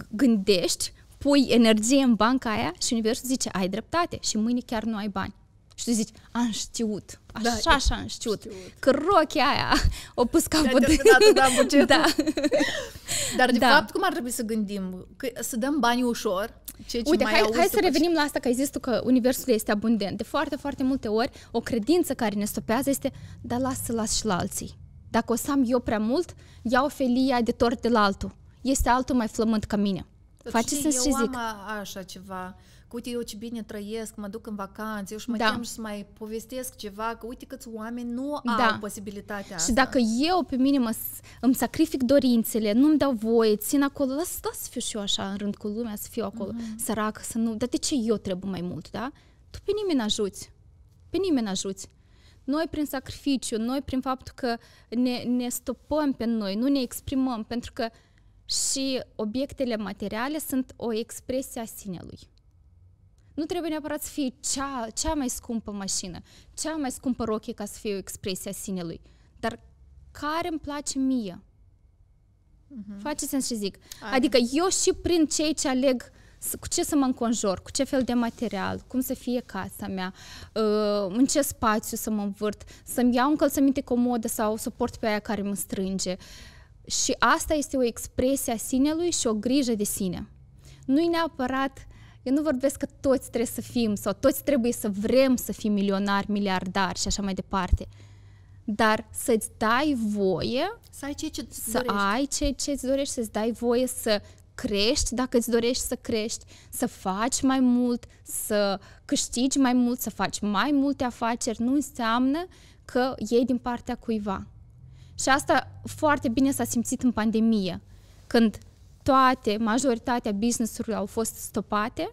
gândești, pui energie în banca aia și universul zice ai dreptate și mâine chiar nu ai bani. Și tu zici, am știut, da, așa, da, așa am știut, știut, că rochia aia o pus ca Da, da. Dar de da. fapt, cum ar trebui să gândim? Că să dăm bani ușor, ce, ce Uite, mai hai, auzi hai să revenim și... la asta că ai zis tu că universul este abundent. De foarte, foarte multe ori, o credință care ne stopează este, dar las să las și la alții. Dacă o să am eu prea mult, iau felia de tort de la altul. Este altul mai flământ ca mine. Faceți să și zic. am așa ceva că uite eu ce bine trăiesc, mă duc în vacanțe, eu și mă da. chem și să mai povestesc ceva, că uite câți oameni nu da. au posibilitatea asta. Și dacă eu pe mine mă, îmi sacrific dorințele, nu-mi dau voie, țin acolo, las, las să fiu și eu așa în rând cu lumea, să fiu acolo mm-hmm. săracă, să nu... Dar de ce eu trebuie mai mult, da? Tu pe nimeni ajuți. Pe nimeni ajuți noi prin sacrificiu, noi prin faptul că ne, ne stopăm pe noi, nu ne exprimăm, pentru că și obiectele materiale sunt o expresie a sinelui. Nu trebuie neapărat să fie cea, cea mai scumpă mașină, cea mai scumpă rochie ca să fie o expresie a sinelui, dar care îmi place mie. Mm-hmm. Face sens ce zic. Ai. Adică eu și prin cei ce aleg cu ce să mă înconjor, cu ce fel de material, cum să fie casa mea, uh, în ce spațiu să mă învârt, să-mi iau încălțăminte comodă sau să port pe aia care mă strânge. Și asta este o expresie a sinelui și o grijă de sine. Nu-i neapărat eu nu vorbesc că toți trebuie să fim sau toți trebuie să vrem să fim milionari, miliardari și așa mai departe. Dar să-ți dai voie să ai ce ce ți să dorești. ai ce ce îți dorești, să-ți dai voie să crești dacă îți dorești să crești, să faci mai mult, să câștigi mai mult, să faci mai multe afaceri, nu înseamnă că iei din partea cuiva. Și asta foarte bine s-a simțit în pandemie, când toate, majoritatea business-urilor au fost stopate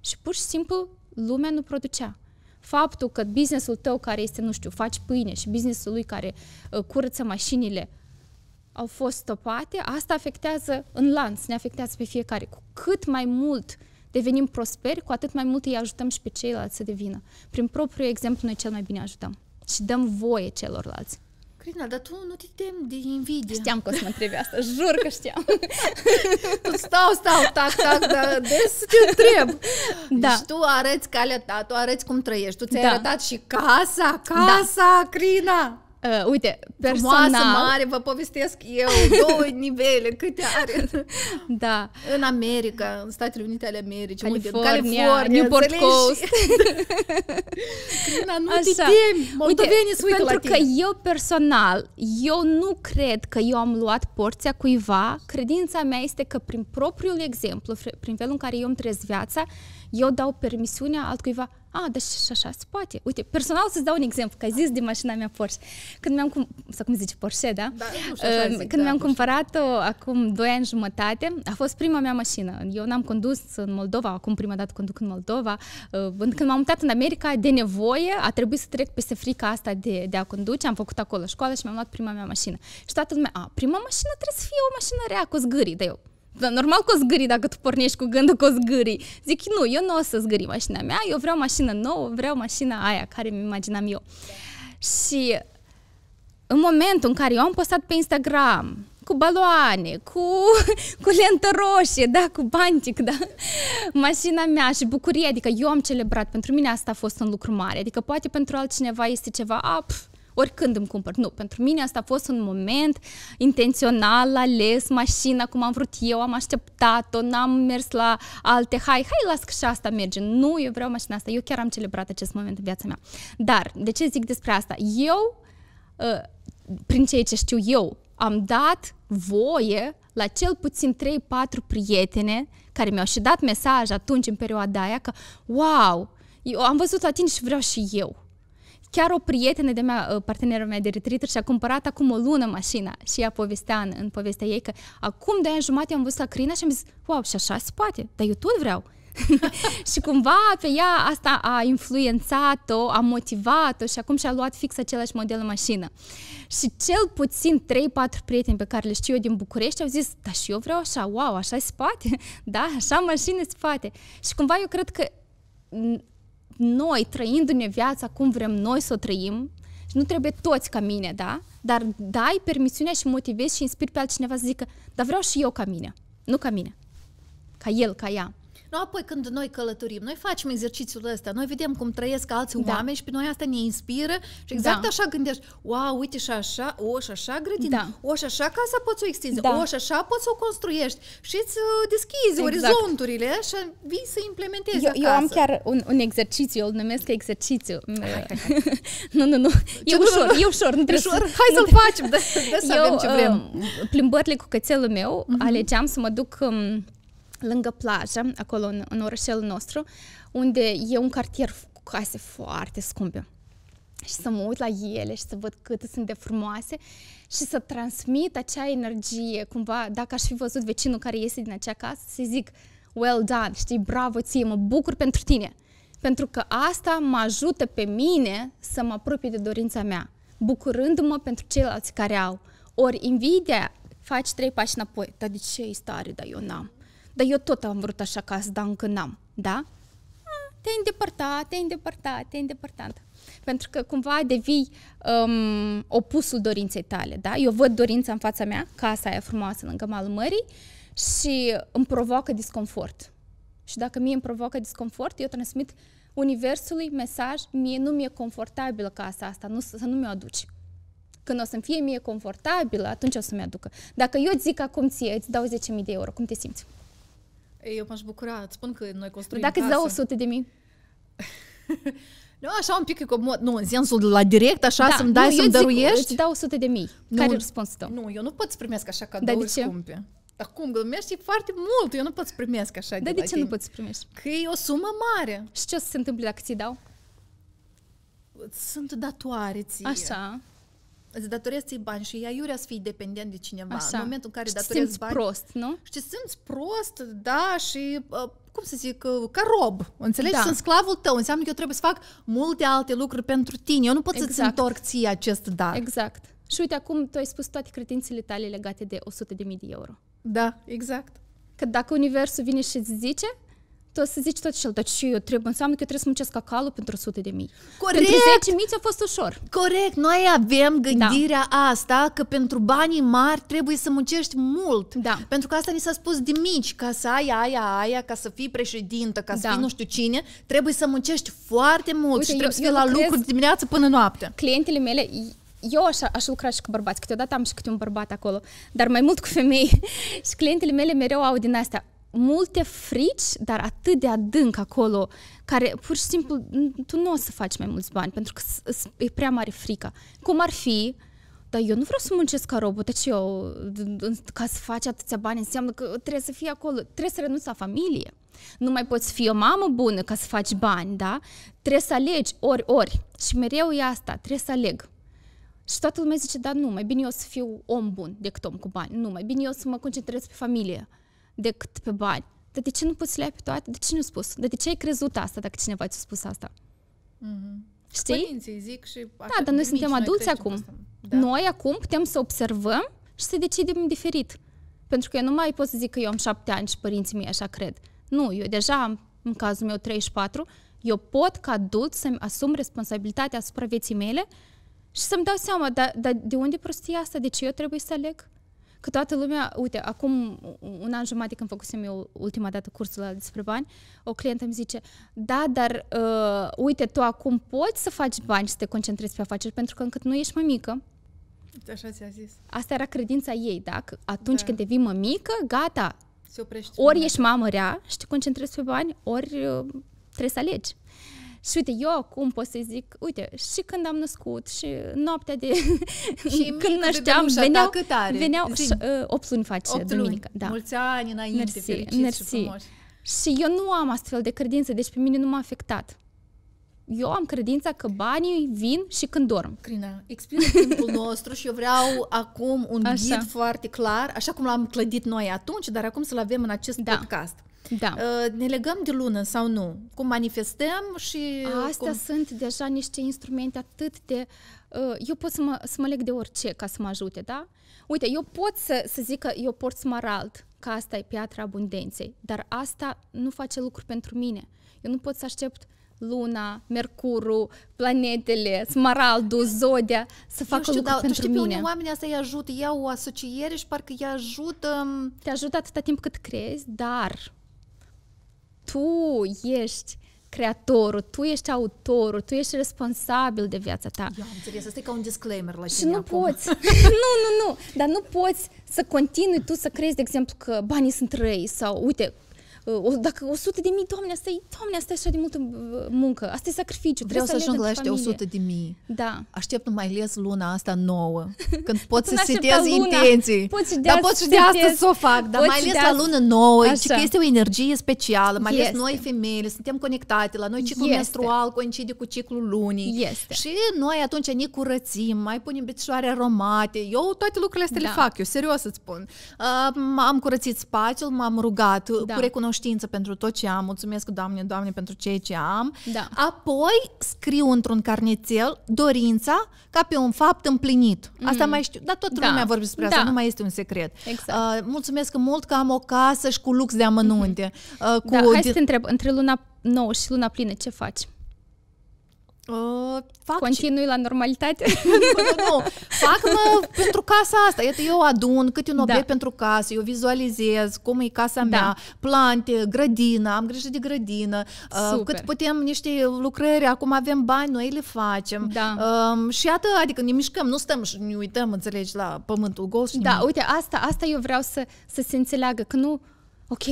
și pur și simplu lumea nu producea. Faptul că businessul tău care este, nu știu, faci pâine și businessul lui care uh, curăță mașinile au fost stopate, asta afectează în lanț, ne afectează pe fiecare. Cu cât mai mult devenim prosperi, cu atât mai mult îi ajutăm și pe ceilalți să devină. Prin propriul exemplu, noi cel mai bine ajutăm și dăm voie celorlalți. Crina, dar tu nu te tem de invidie. Știam că o să mă întrebi asta, jur că știam. stau, stau, tac, tac, dar des te întreb. Da. Deci tu arăți calea ta, tu arăți cum trăiești, tu ți-ai da. arătat și casa, casa, da. Crina. Uh, uite, personal, Frumoasă, mare, vă povestesc eu, două nivele, câte are. da. În America, în Statele Unite ale Americii, California, uite, California Newport înțelegi? Coast. Crina, nu Așa. te temi, moldovenii se uită la tine. că eu personal, eu nu cred că eu am luat porția cuiva. Credința mea este că prin propriul exemplu, prin felul în care eu îmi trez viața, eu dau permisiunea altcuiva, a, dar și așa se poate. Uite, personal să-ți dau un exemplu, că ai zis de mașina mea Porsche. Când mi-am cum, sau cum zice Porsche, da? da nu ehm, zic, Când da, mi-am cumpărat-o acum 2 ani jumătate, a fost prima mea mașină. Eu n-am condus în Moldova, acum prima dată conduc în Moldova. Ehm, când m-am mutat în America, de nevoie, a trebuit să trec peste frica asta de, de a conduce. Am făcut acolo școală și mi-am luat prima mea mașină. Și toată lumea, a, prima mașină trebuie să fie o mașină rea cu zgârii. Dar eu, da, normal că o zgârii dacă tu pornești cu gândul că o zgârii. Zic, nu, eu nu o să zgârii mașina mea, eu vreau mașină nouă, vreau mașina aia care mi imaginam eu. Și în momentul în care eu am postat pe Instagram cu baloane, cu, cu lentă roșie, da, cu bantic, da, mașina mea și bucurie, adică eu am celebrat, pentru mine asta a fost un lucru mare, adică poate pentru altcineva este ceva, a, pf, oricând îmi cumpăr. Nu, pentru mine asta a fost un moment intențional, ales mașina cum am vrut eu, am așteptat-o, n-am mers la alte, hai, hai, las că și asta merge. Nu, eu vreau mașina asta. Eu chiar am celebrat acest moment în viața mea. Dar, de ce zic despre asta? Eu, ă, prin ceea ce știu eu, am dat voie la cel puțin 3-4 prietene care mi-au și dat mesaj atunci în perioada aia că, wow, eu am văzut la tine și vreau și eu Chiar o prietenă de mea, uh, partenera mea de retreat și-a cumpărat acum o lună mașina și ea povestea în, în povestea ei că acum de ani jumate am văzut Crina și am zis, wow, și așa se poate, dar eu tot vreau. și cumva pe ea asta a influențat-o, a motivat-o și acum și-a luat fix același model de mașină. Și cel puțin 3-4 prieteni pe care le știu eu din București au zis, da și eu vreau așa, wow, așa se poate, da, așa mașină se poate. Și cumva eu cred că noi, trăindu-ne viața cum vrem noi să o trăim, și nu trebuie toți ca mine, da? Dar dai permisiunea și motivezi și inspiri pe altcineva să zică, dar vreau și eu ca mine, nu ca mine, ca el, ca ea. No, apoi când noi călătorim, noi facem exercițiul ăsta, noi vedem cum trăiesc alții da. oameni și pe noi asta ne inspiră și exact da. așa gândești, wow, uite și așa, o și așa grădină, da. o și așa casa poți să o extinzi, da. o și așa poți să o construiești și îți uh, deschizi exact. orizonturile și vii să implementezi eu, Eu am chiar un, un exercițiu, eu îl numesc exercițiu. Hai, hai, hai. nu, nu, nu, e nu, ușor, nu, e ușor, nu trebuie ușor? Să... Hai să-l facem, de, să eu, avem ce vrem. Uh, plimbările cu cățelul meu mm-hmm. alegeam să mă duc... Um, lângă plajă, acolo în, în orășelul nostru, unde e un cartier cu case foarte scumpe. Și să mă uit la ele și să văd cât sunt de frumoase și să transmit acea energie, cumva, dacă aș fi văzut vecinul care iese din acea casă, să zic, well done, știi, bravo ție, mă bucur pentru tine. Pentru că asta mă ajută pe mine să mă apropii de dorința mea, bucurându-mă pentru ceilalți care au. Ori invidia faci trei pași înapoi. Dar de ce e stare, dar eu n-am? dar eu tot am vrut așa ca să da încă n-am, da? Te-ai îndepărtat, te-ai îndepărtat, te-ai îndepărtat. Pentru că cumva devii um, opusul dorinței tale, da? Eu văd dorința în fața mea, casa aia frumoasă lângă malul mării și îmi provoacă disconfort. Și dacă mie îmi provoacă disconfort, eu transmit universului mesaj, mie nu mi-e confortabilă casa asta, nu, să nu mi-o aduci când o să-mi fie mie confortabilă, atunci o să-mi aducă. Dacă eu zic acum ție, îți dau 10.000 de euro, cum te simți? Eu m-aș bucura, îți spun că noi construim Dacă casă. îți dau 100 de mii? nu, așa un pic e comod. Nu, în sensul de la direct, așa, da, să-mi dai, nu, să-mi dăruiești? Zic, îți dau 100 de mii. Nu, Care e răspunsul tău? Nu, eu nu pot să primesc așa cadouri da, de ce? scumpe. Acum, glumești foarte mult, eu nu pot să primesc așa Dar de, de ce tine. nu pot să primești? Că e o sumă mare. Și ce o să se întâmple dacă ți dau? Sunt datoare ție. Așa îți datorezi să bani și iurea să fii dependent de cineva. Așa. În momentul în care și datorezi simți bani... prost, nu? Și simți prost, da, și uh, cum să zic, ă, ca rob. Înțelegi? Da. Sunt sclavul tău. Înseamnă că eu trebuie să fac multe alte lucruri pentru tine. Eu nu pot exact. să-ți întorc ție acest dar. Exact. Și uite, acum tu ai spus toate credințele tale legate de 100.000 de euro. Da, exact. Că dacă universul vine și îți zice, tot să zici tot și tot ce eu trebuie, înseamnă că eu trebuie să muncesc acalul pentru 100 de mii. Corect! Pentru 10 mii a fost ușor. Corect! Noi avem gândirea da. asta că pentru banii mari trebuie să muncești mult. Da. Pentru că asta ni s-a spus de mici, ca să ai aia, aia, ca să fii președintă, ca să da. fii nu știu cine, trebuie să muncești foarte mult Uite, și trebuie eu, să fii la lucru de dimineață până noapte. Clientele mele, eu așa aș lucra și cu bărbați, câteodată am și câte un bărbat acolo, dar mai mult cu femei. și clientele mele mereu au din astea, multe frici, dar atât de adânc acolo, care pur și simplu tu nu o să faci mai mulți bani, pentru că e prea mare frica. Cum ar fi, dar eu nu vreau să muncesc ca robot, deci eu, ca să faci atâția bani înseamnă că trebuie să fii acolo, trebuie să renunți la familie. Nu mai poți fi o mamă bună ca să faci bani, da? Trebuie să alegi ori, ori. Și mereu e asta, trebuie să aleg. Și toată lumea zice, da, nu, mai bine eu să fiu om bun decât om cu bani. Nu, mai bine eu să mă concentrez pe familie decât pe bani. Dar de ce nu poți să le ai pe toate? De ce nu spus? Dar de ce ai crezut asta dacă cineva ți-a spus asta? Mm-hmm. Știi? Părinții zic și... Da, dar noi suntem adulți noi acum. Da. Noi acum putem să observăm și să decidem diferit. Pentru că eu nu mai pot să zic că eu am șapte ani și părinții mei așa cred. Nu, eu deja am, în cazul meu, 34, eu pot ca adult să-mi asum responsabilitatea asupra vieții mele și să-mi dau seama, dar da, de unde prostia asta? De ce eu trebuie să aleg? că toată lumea, uite, acum un an jumate când făcusem eu ultima dată cursul la despre bani, o clientă îmi zice, da, dar uh, uite, tu acum poți să faci bani și să te concentrezi pe afaceri, pentru că încât nu ești mică. Așa ți-a zis. Asta era credința ei, da? Că atunci da. când devii mică, gata. Se oprește. Ori ești mamă rea și te concentrezi pe bani, ori uh, trebuie să alegi. Și uite, eu acum pot să zic, uite, și când am născut și noaptea de... Și când nășteam, veneau, cât are? veneau Și, uh, 8 luni face, 8 luni. duminică. Da. Mulți ani înainte, mersi, fericit mersi. și frumos. Și eu nu am astfel de credință, deci pe mine nu m-a afectat. Eu am credința că banii vin și când dorm. Crina, explică timpul nostru și eu vreau acum un așa. ghid foarte clar, așa cum l-am clădit noi atunci, dar acum să-l avem în acest da. podcast. Da. Uh, ne legăm de lună sau nu? Cum manifestăm și... Astea cum... sunt deja niște instrumente atât de... Uh, eu pot să mă, să mă leg de orice ca să mă ajute, da? Uite, eu pot să, să zic că eu port smarald, că asta e piatra abundenței, dar asta nu face lucruri pentru mine. Eu nu pot să aștept luna, mercurul, planetele, smaraldul, zodia, să facă știu, lucruri da, pentru tu știi, mine. Pe unii oameni asta îi ajută, iau o asociere și parcă îi ajută... Um, Te ajută atâta timp cât crezi, dar tu ești creatorul, tu ești autorul, tu ești responsabil de viața ta. Eu am înțeles, asta e ca un disclaimer la Și nu acum. poți, nu, nu, nu, dar nu poți să continui tu să crezi, de exemplu, că banii sunt răi sau, uite, dacă 100 de mii, doamne, asta e, doamne, asta e așa de multă uh, muncă, asta e sacrificiu. Vreau să, să ajung la ăștia 100 de mii. Da. Aștept mai ales luna asta nouă, când pot să setez intenții. Poți dar pot și de asta să o fac, dar mai ales la luna nouă, că este o energie specială, mai ales noi femeile, suntem conectate, la noi ciclul menstrual coincide cu ciclul lunii. Este. Și noi atunci ne curățim, mai punem bețișoare aromate, eu toate lucrurile astea le da. fac, eu serios să-ți spun. Uh, Am curățit spațiul, m-am rugat Da. cu recunoștință recunoștință pentru tot ce am, mulțumesc, Doamne, Doamne, pentru ceea ce am. Da. Apoi scriu într-un carnețel dorința ca pe un fapt împlinit. Mm. Asta mm-hmm. mai știu, dar toată da. lumea vorbește despre da. asta, nu mai este un secret. Exact. Uh, mulțumesc mult că am o casă și cu lux de amănunte. Mm-hmm. Uh, da, cu da, hai să te întreb, între luna nouă și luna plină ce faci? Uh, fac Continui ce... la normalitate? nu, nu, nu. Fac mă pentru casa asta. Iată, eu adun câte un da. obiect da. pentru casă, eu vizualizez cum e casa da. mea, da. plante, grădină, am grijă de grădină, Uh, cât putem niște lucrări, acum avem bani, noi le facem. Da. Uh, și iată, adică ne mișcăm, nu stăm și ne uităm, înțelegi, la pământul gol și Da, nimic. uite, asta, asta eu vreau să, să se înțeleagă, că nu, ok,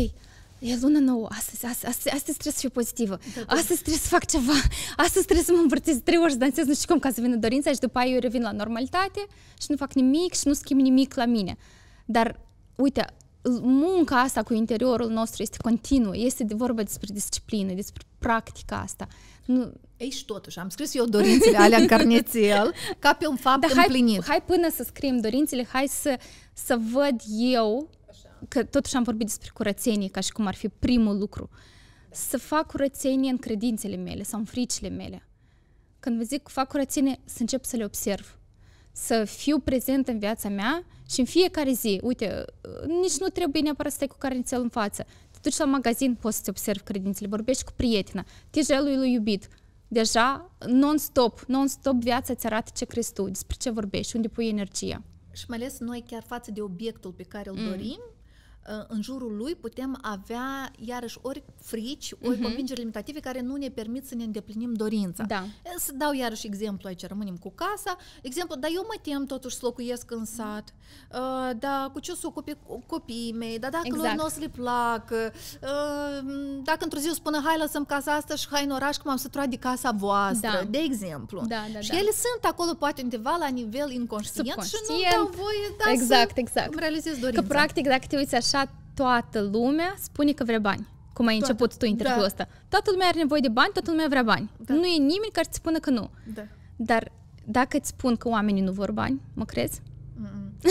E lună nouă, astăzi, astăzi, astăzi, astăzi trebuie să fiu pozitivă, da, da. astăzi trebuie să fac ceva, astăzi trebuie să mă împărțez trei ori să dansez nu știu cum ca să vină dorința și după aia eu revin la normalitate și nu fac nimic și nu schimb nimic la mine. Dar, uite, munca asta cu interiorul nostru este continuă, este de vorba despre disciplină, despre practica asta. Nu... Ei și totuși, am scris eu dorințele alea în carnețel ca pe un fapt Dar împlinit. Hai, hai până să scriem dorințele, hai să, să văd eu că totuși am vorbit despre curățenie ca și cum ar fi primul lucru, să fac curățenie în credințele mele sau în fricile mele. Când vă zic fac curățenie, să încep să le observ. Să fiu prezent în viața mea și în fiecare zi, uite, nici nu trebuie neapărat să stai cu carnițel în față. Te duci la magazin, poți să-ți observi credințele, vorbești cu prietena, tijelul lui iubit, deja non-stop, non-stop viața îți arată ce crezi tu, despre ce vorbești, unde pui energia. Și mai ales noi chiar față de obiectul pe care îl mm. dorim, în jurul lui putem avea iarăși ori frici, ori uh-huh. convingeri limitative care nu ne permit să ne îndeplinim dorința. Da. Să dau iarăși exemplu aici, rămânem cu casa. Exemplu, dar eu mă tem totuși să locuiesc în sat, uh, dar cu ce o să ocupe copiii mei, dar dacă exact. lor nu o să le placă? uh, dacă într-o zi spună, hai lăsăm casa asta și hai în oraș cum am săturat de casa voastră, da. de exemplu. Da, da, și da. ele sunt acolo poate undeva la nivel inconștient și nu dau voie da, exact, să exact. îmi realizez dorința. Că practic dacă te uiți așa așa toată lumea spune că vrea bani. Cum ai toată. început tu interviul da. ăsta. Toată lumea are nevoie de bani, toată lumea vrea bani. Da. Nu e nimeni care îți spună că nu. Da. Dar dacă îți spun că oamenii nu vor bani, mă crezi?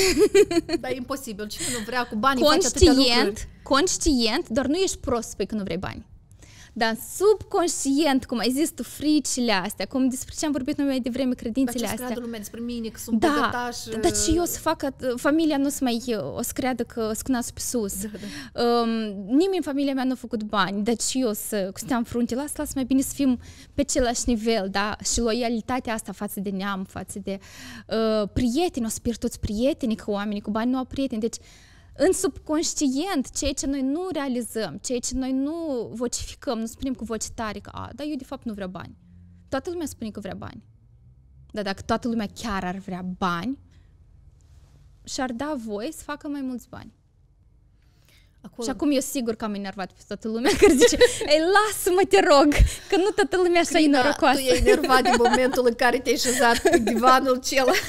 Dar e imposibil. Cine nu vrea cu bani? Conștient, face conștient, doar nu ești prost pe că nu vrei bani. Dar subconștient, cum există fricile astea, cum despre ce am vorbit noi mai devreme, credințele dar ce astea. lumea despre mine, că sunt da, bogătaș. Dar ce eu uh, să fac, familia nu să mai uh, o să creadă că o să pe sus. Da, da. Um, nimeni în familia mea nu a făcut bani, dar ce eu să steam frunte, las, las mai bine să fim pe același nivel, da? Și loialitatea asta față de neam, față de uh, prieteni, o să pierd toți prietenii, că oamenii cu bani nu au prieteni. Deci în subconștient, ceea ce noi nu realizăm, ceea ce noi nu vocificăm, nu spunem cu voce tare că, a, dar eu de fapt nu vreau bani. Toată lumea spune că vrea bani. Dar dacă toată lumea chiar ar vrea bani, și-ar da voie să facă mai mulți bani. Acolo. Și acum eu sigur că am enervat pe toată lumea care zice Ei, lasă-mă, te rog, că nu toată lumea așa e norocoasă. Tu ești enervat din momentul în care te-ai șezat pe divanul celălalt.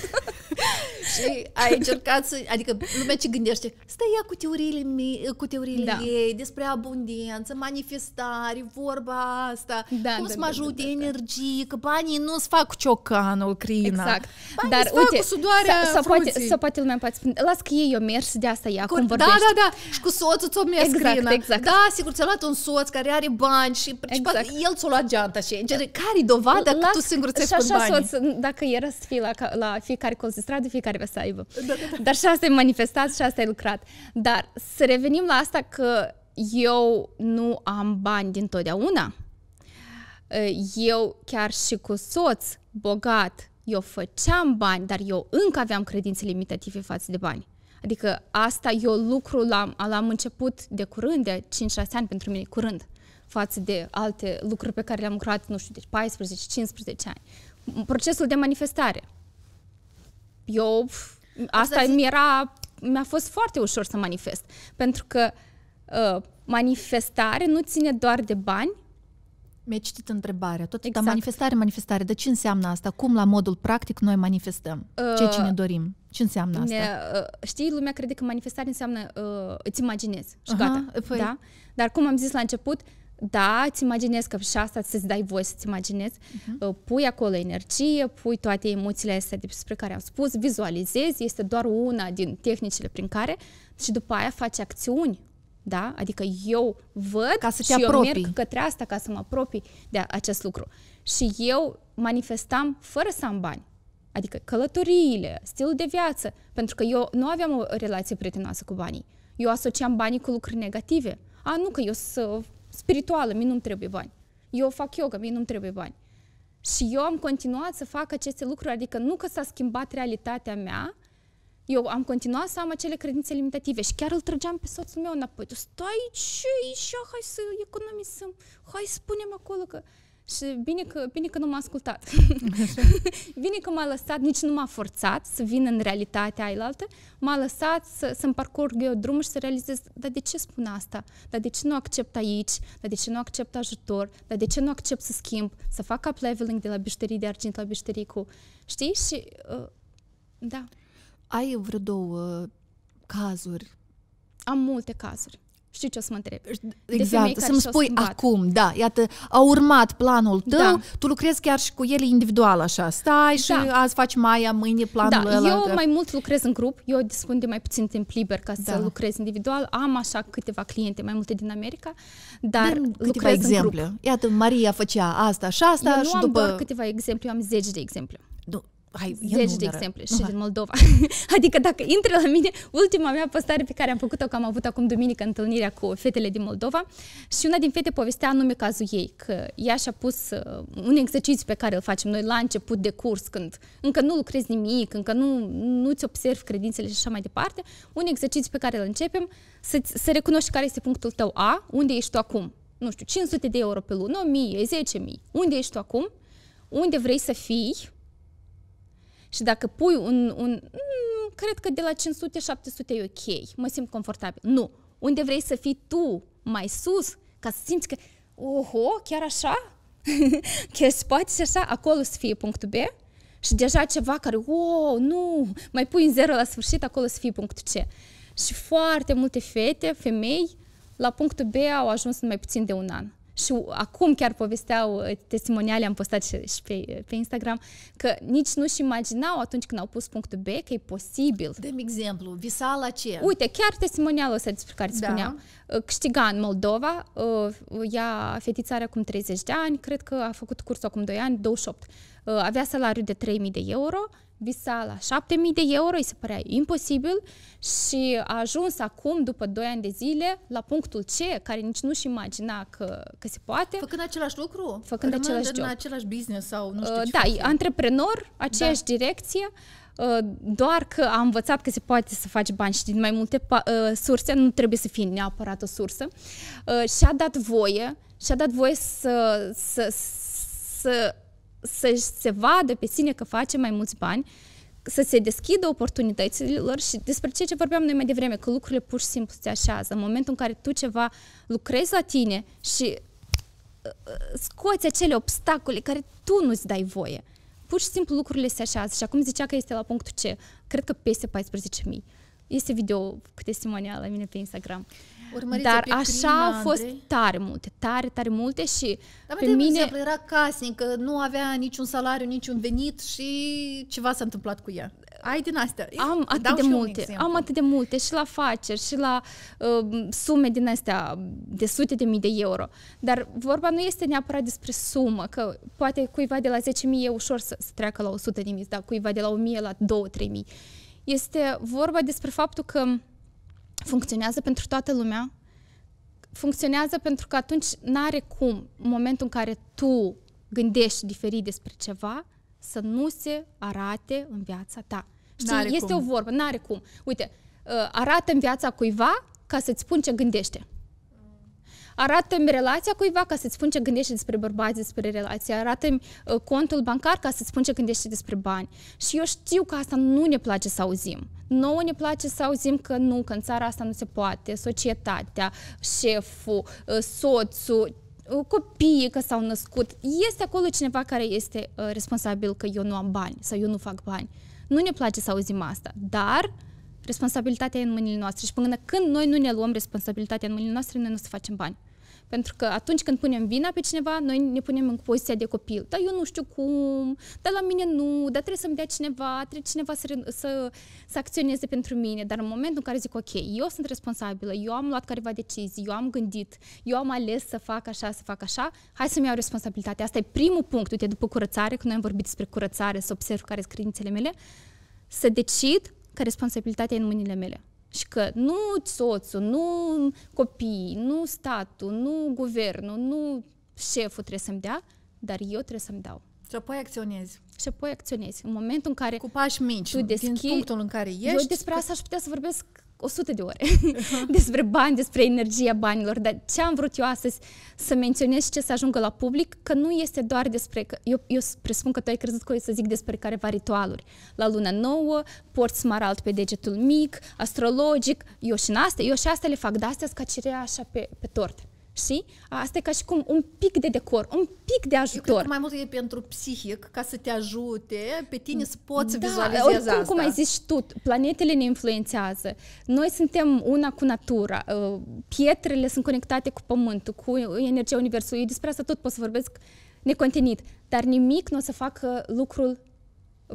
și ai încercat să... Adică lumea ce gândește, stai ea cu teoriile, mie, cu teoriile da. ei despre abundență, manifestare, vorba asta, da, cum da, să da, mă da, ajute da, da, energie, că banii nu-ți fac ciocanul, crina. Exact. Banii Dar, uite, cu sudoarea să, poate, să poate lumea poate spune, las că ei o mers de asta ea, cu, cum vorbește. Da, da, da. Și cu soțul ți-o mers, exact, crina. Exact. Da, sigur, ți-a luat un soț care are bani și exact. el ți-o luat geanta și care-i dovada că tu singur ți-ai făcut banii? Și așa soț, dacă era să fii la, la fiecare colț stradă, fiecare vrea să aibă. Da, da, da. Dar și asta e manifestat și asta e lucrat. Dar să revenim la asta că eu nu am bani din totdeauna. Eh, eu chiar și cu soț bogat, eu făceam bani, dar eu încă aveam credințe limitative față de bani. Adică asta eu lucru l-am, l-am început de curând, de 5-6 ani pentru mine, curând, față de alte lucruri pe care le-am lucrat, nu știu, de deci 14-15 ani. Procesul de manifestare. Eu, asta mi era, mi-a fost foarte ușor să manifest, pentru că uh, manifestare nu ține doar de bani, mi a citit întrebarea, tot exact. dar manifestare, manifestare, de ce înseamnă asta? Cum la modul practic noi manifestăm uh, ă, ceea ce ne dorim? Ce înseamnă asta? Ne, ă, uh, știi, lumea crede că manifestare înseamnă uh, îți imaginezi și uh-huh, gata, păi. da? Dar cum am zis la început, uh, da, îți imaginezi că și asta să-ți dai voie să-ți imaginezi. Uh-huh. Pui acolo energie, pui toate emoțiile astea despre care am spus, vizualizezi, este doar una din tehnicile prin care și după aia faci acțiuni. Da? Adică eu văd ca să te și apropii. eu merg către asta ca să mă apropii de acest lucru. Și eu manifestam fără să am bani. Adică călătoriile, stilul de viață, pentru că eu nu aveam o relație prietenoasă cu banii. Eu asociam banii cu lucruri negative. A, nu, că eu să spirituală, mie nu-mi trebuie bani. Eu fac yoga, mie nu-mi trebuie bani. Și eu am continuat să fac aceste lucruri, adică nu că s-a schimbat realitatea mea, eu am continuat să am acele credințe limitative și chiar îl trăgeam pe soțul meu înapoi. Tu stai ce e hai să economisim, hai să punem acolo că... Și bine că, bine că nu m-a ascultat. bine că m-a lăsat, nici nu m-a forțat să vin în realitatea ailaltă, m-a lăsat să, să-mi parcurg eu drumul și să realizez, dar de ce spun asta? Dar de ce nu accept aici? Dar de ce nu accept ajutor? Dar de ce nu accept să schimb? Să fac up leveling de la bișterii de argint la bișterii cu... Știi? Și... Uh, da. Ai vreo două cazuri? Am multe cazuri. Știi ce o să mă întreb? Exact, să-mi spui acum, da, iată, a urmat planul da. tău, da. tu lucrezi chiar și cu ele individual așa, stai și da. azi faci mai mâine planul da. ăla. Eu mai mult lucrez în grup, eu dispun de mai puțin timp liber ca să da. lucrez individual, am așa câteva cliente, mai multe din America, dar Dăm câteva exemple. Iată, Maria făcea asta și asta eu nu și nu după... am doar câteva exemple, eu am zeci de exemple hai, zeci de exemple și din Moldova. adică dacă intri la mine, ultima mea postare pe care am făcut-o, că am avut acum duminică întâlnirea cu fetele din Moldova și una din fete povestea anume cazul ei, că ea și-a pus uh, un exercițiu pe care îl facem noi la început de curs, când încă nu lucrezi nimic, încă nu, nu-ți observi credințele și așa mai departe, un exercițiu pe care îl începem, să, să recunoști care este punctul tău A, unde ești tu acum, nu știu, 500 de euro pe lună, 1000, 10.000, unde ești tu acum, unde vrei să fii, și dacă pui un, un mm, cred că de la 500-700 e ok, mă simt confortabil. Nu, unde vrei să fii tu mai sus ca să simți că, oho, chiar așa? chiar se poate și așa? Acolo să fie punctul B și deja ceva care, wow, nu, mai pui în zero la sfârșit, acolo să fie punctul C. Și foarte multe fete, femei, la punctul B au ajuns în mai puțin de un an și acum chiar povesteau uh, testimoniale, am postat și, și pe, uh, pe Instagram, că nici nu-și imaginau atunci când au pus punctul B că e posibil. De exemplu, visa la ce? Uite, chiar testimonialul ăsta despre care da. spuneam. Uh, câștiga în Moldova, ea, fetița are acum 30 de ani, cred că a făcut cursul acum 2 ani, 28 Uh, avea salariu de 3.000 de euro, visa la 7.000 de euro, îi se părea imposibil și a ajuns acum, după 2 ani de zile, la punctul C, care nici nu-și imagina că, că se poate. Făcând același lucru? Făcând același job. în același business sau nu uh, știu uh, ce Da, e antreprenor, aceeași da. direcție, uh, doar că a învățat că se poate să faci bani și din mai multe uh, surse, nu trebuie să fie neapărat o sursă, și-a dat voie, și-a dat voie să, să, să, să să se vadă pe sine că face mai mulți bani, să se deschidă oportunităților și despre ceea ce vorbeam noi mai devreme, că lucrurile pur și simplu se așează. În momentul în care tu ceva lucrezi la tine și uh, uh, scoți acele obstacole care tu nu-ți dai voie. Pur și simplu lucrurile se așează și acum zicea că este la punctul C, cred că peste 14.000. Este video cu testimonial la mine pe Instagram urmăriți Dar pe așa prima, au fost Andrei. tare multe, tare, tare multe și Dar pe mine... Exemplu, era că nu avea niciun salariu, niciun venit și ceva s-a întâmplat cu ea. Ai din astea. Am atât de multe, am atât de multe și la afaceri și la uh, sume din astea de sute de mii de euro. Dar vorba nu este neapărat despre sumă, că poate cuiva de la 10.000 e ușor să, să treacă la 100.000, dar cuiva de la 1.000 la 2.000, 3000 Este vorba despre faptul că funcționează pentru toată lumea, funcționează pentru că atunci n-are cum, în momentul în care tu gândești diferit despre ceva, să nu se arate în viața ta. Știi, n-are este cum. o vorbă, n-are cum. Uite, uh, arată în viața cuiva ca să-ți spun ce gândește arată-mi relația cuiva ca să-ți spun ce gândești despre bărbați, despre relație, arată-mi uh, contul bancar ca să-ți spun ce gândești despre bani. Și eu știu că asta nu ne place să auzim. Nouă ne place să auzim că nu, că în țara asta nu se poate, societatea, șeful, uh, soțul, uh, copiii că s-au născut. Este acolo cineva care este responsabil că eu nu am bani sau eu nu fac bani. Nu ne place să auzim asta, dar uh, responsabilitatea e în mâinile noastre și până când noi nu ne luăm responsabilitatea în mâinile noastre, noi nu o să facem bani. Pentru că atunci când punem vina pe cineva, noi ne punem în poziția de copil. Dar eu nu știu cum, dar la mine nu, dar trebuie să-mi dea cineva, trebuie cineva să, să, să acționeze pentru mine. Dar în momentul în care zic, ok, eu sunt responsabilă, eu am luat careva decizii, eu am gândit, eu am ales să fac așa, să fac așa, hai să-mi iau responsabilitatea. Asta e primul punct, uite, după curățare, când noi am vorbit despre curățare, să observ care sunt credințele mele, să decid că responsabilitatea e în mâinile mele. Și că nu soțul, nu copiii, nu statul, nu guvernul, nu șeful trebuie să-mi dea, dar eu trebuie să-mi dau. Și apoi acționezi. Și apoi acționezi. În momentul în care... Cu pași mici, tu deschizi, din punctul în care ești... Eu despre asta aș putea să vorbesc 100 de ore despre bani, despre energia banilor, dar ce am vrut eu astăzi să menționez și ce să ajungă la public, că nu este doar despre, că eu, eu presupun că tu ai crezut că o să zic despre careva ritualuri. La luna nouă, porți smarald pe degetul mic, astrologic, eu și în astea, eu și astea le fac, dar astea ca așa pe, pe tort. Și asta e ca și cum un pic de decor, un pic de ajutor. Eu cred că mai mult e pentru psihic, ca să te ajute, pe tine să poți da, vizualiza oricum, asta. cum ai zis tu, planetele ne influențează. Noi suntem una cu natura, ă, pietrele sunt conectate cu pământul, cu energia universului. despre asta tot pot să vorbesc necontenit, dar nimic nu o să facă lucrul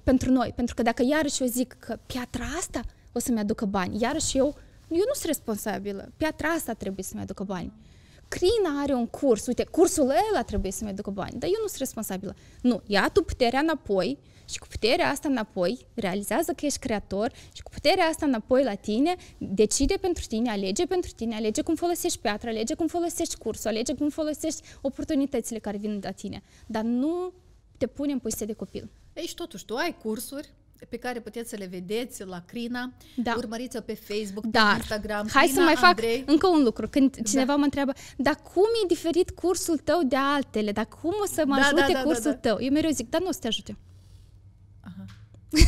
pentru noi. Pentru că dacă iarăși eu zic că piatra asta o să-mi aducă bani, iarăși eu, eu nu sunt responsabilă. Piatra asta trebuie să-mi aducă bani. Mm. Crina are un curs, uite, cursul ăla trebuie să-mi aducă bani, dar eu nu sunt responsabilă. Nu, ia tu puterea înapoi și cu puterea asta înapoi realizează că ești creator și cu puterea asta înapoi la tine decide pentru tine, alege pentru tine, alege cum folosești piatra, alege cum folosești cursul, alege cum folosești oportunitățile care vin de la tine, dar nu te pune în poziție de copil. Ei, și totuși, tu ai cursuri, pe care puteți să le vedeți la Crina. Da. Urmăriți-o pe Facebook, Dar, pe Instagram. Hai Crina să mai fac Andrei. încă un lucru. Când da. cineva da. mă întreabă, dar cum e diferit cursul tău de altele? Dar cum o să mă da, ajute da, da, da cursul da, da. tău? Eu mereu zic, dar nu o să te ajute.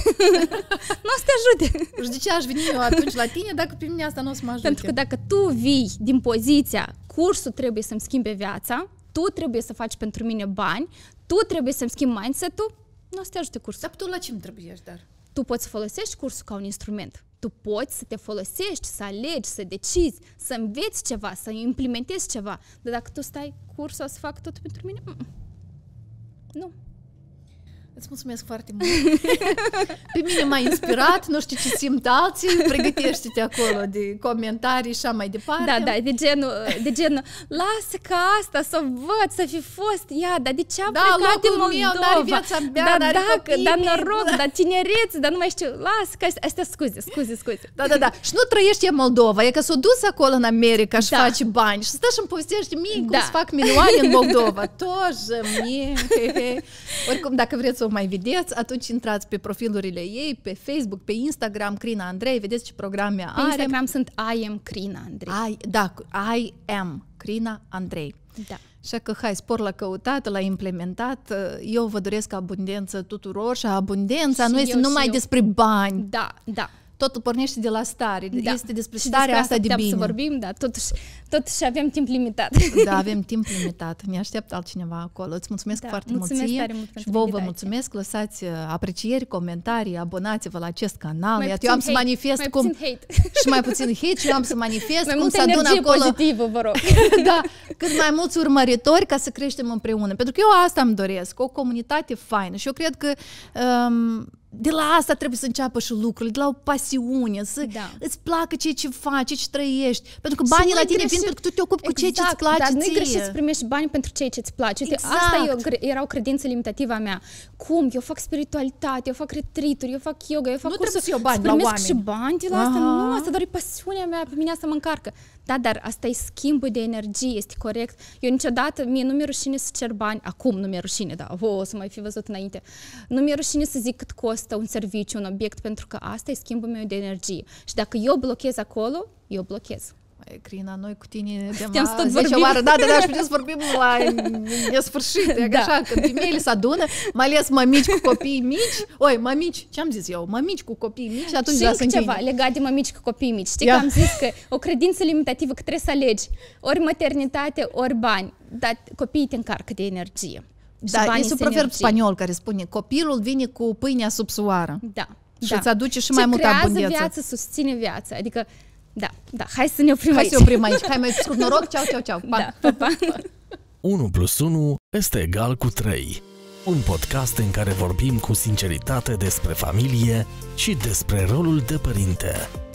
nu o să te ajute. Și de ce aș veni eu atunci la tine dacă pe mine asta nu o să mă ajute? Pentru că dacă tu vii din poziția cursul trebuie să-mi schimbe viața, tu trebuie să faci pentru mine bani, tu trebuie să-mi schimbi mindset-ul, nu o să te ajute cursul. Dar tu la ce întrebuiești, dar? Tu poți să folosești cursul ca un instrument. Tu poți să te folosești, să alegi, să decizi, să înveți ceva, să implementezi ceva. Dar dacă tu stai, cursul o să fac tot pentru mine? Nu. Îți mulțumesc foarte mult. Pe mine m-a inspirat, nu știu ce simt alții, pregătește-te acolo de comentarii și așa mai departe. Da, da, de genul, de genul lasă ca asta să văd, să fi fost ea, dar de ce a da, plecat în Moldova? Da, n-are viața mea, da, n-are dacă, copii, da, noroc, da. da, tinerețe, dar nu mai știu, lasă că astea scuze, scuze, scuze. Da, da, da. Și nu trăiești în Moldova, e că s-o dus acolo în America și da. faci bani și stai și-mi povestești mie da. cum să fac milioane în Moldova. Тоже мне. Oricum, dacă vreți o o mai vedeți, atunci intrați pe profilurile ei, pe Facebook, pe Instagram, Crina Andrei, vedeți ce programe pe are. Pe Instagram sunt I am Crina Andrei. I, da, I am Crina Andrei. Da. Așa că hai, spor la căutat, la implementat. Eu vă doresc abundență tuturor și abundența și nu eu, este numai eu. despre bani. Da, da totul pornește de la stare. Da. Este despre și starea despre asta, asta de bine. să vorbim, da, totuși, totuși avem timp limitat. Da, avem timp limitat. Ne așteaptă altcineva acolo. Îți mulțumesc da, foarte mulțumesc mult, tare mult și vouă vă mulțumesc. Lăsați uh, aprecieri, comentarii, abonați-vă la acest canal. Mai Iată, eu am hate, să manifest mai cum... Hate. Și mai puțin hate și eu am să manifest mai cum să adun acolo... pozitivă, vă rog. da, cât mai mulți urmăritori ca să creștem împreună. Pentru că eu asta îmi doresc, o comunitate faină. Și eu cred că um, de la asta trebuie să înceapă și lucrurile, de la o pasiune, să da. îți placă ceea ce faci, ce trăiești. Pentru că banii la tine greșit. vin pentru că tu te ocupi exact, cu ceea ce îți exact, place dar nu-i greșit să primești bani pentru ceea ce îți place. Uite, exact. Asta eu, o credință limitativă a mea. Cum? Eu fac spiritualitate, eu fac retrituri, eu fac yoga, eu fac nu cursuri. Nu trebuie să iau bani la oameni. și bani de la Aha. asta. Nu, ah. asta doar e pasiunea mea, pe mine asta mă încarcă. Da, dar asta e schimbul de energie, este corect. Eu niciodată, mie nu mi-e rușine să cer bani, acum nu mi-e rușine, da, o, o să mai fi văzut înainte. Nu mi-e rușine să zic cât costă un serviciu, un obiect, pentru că asta e schimbul meu de energie. Și dacă eu blochez acolo, eu blochez. Crina, noi cu tine de să tot vorbim. Oară, da, da, da, și putem să vorbim la nesfârșit. E da. așa, când femeile se adună, mai ales mămici cu copii mici. Oi, mămici, ce am zis eu? Mămici cu copii mici și atunci și ceva legat de mămici cu copii mici. Știi că am zis că o credință limitativă că trebuie să alegi ori maternitate, ori bani. Dar copiii te încarcă de energie. Da, este un proverb spaniol care spune copilul vine cu pâinea sub soară. Da. Și da. îți aduce și Ce mai multă abundență. creează viață, susține viața. Adică da, da. Hai să ne oprim Hai aici. Hai să oprim aici. Hai mai scurt noroc. Ceau, ceau, ceau. Pa. Da, pa, pa. 1 plus 1 este egal cu 3. Un podcast în care vorbim cu sinceritate despre familie și despre rolul de părinte.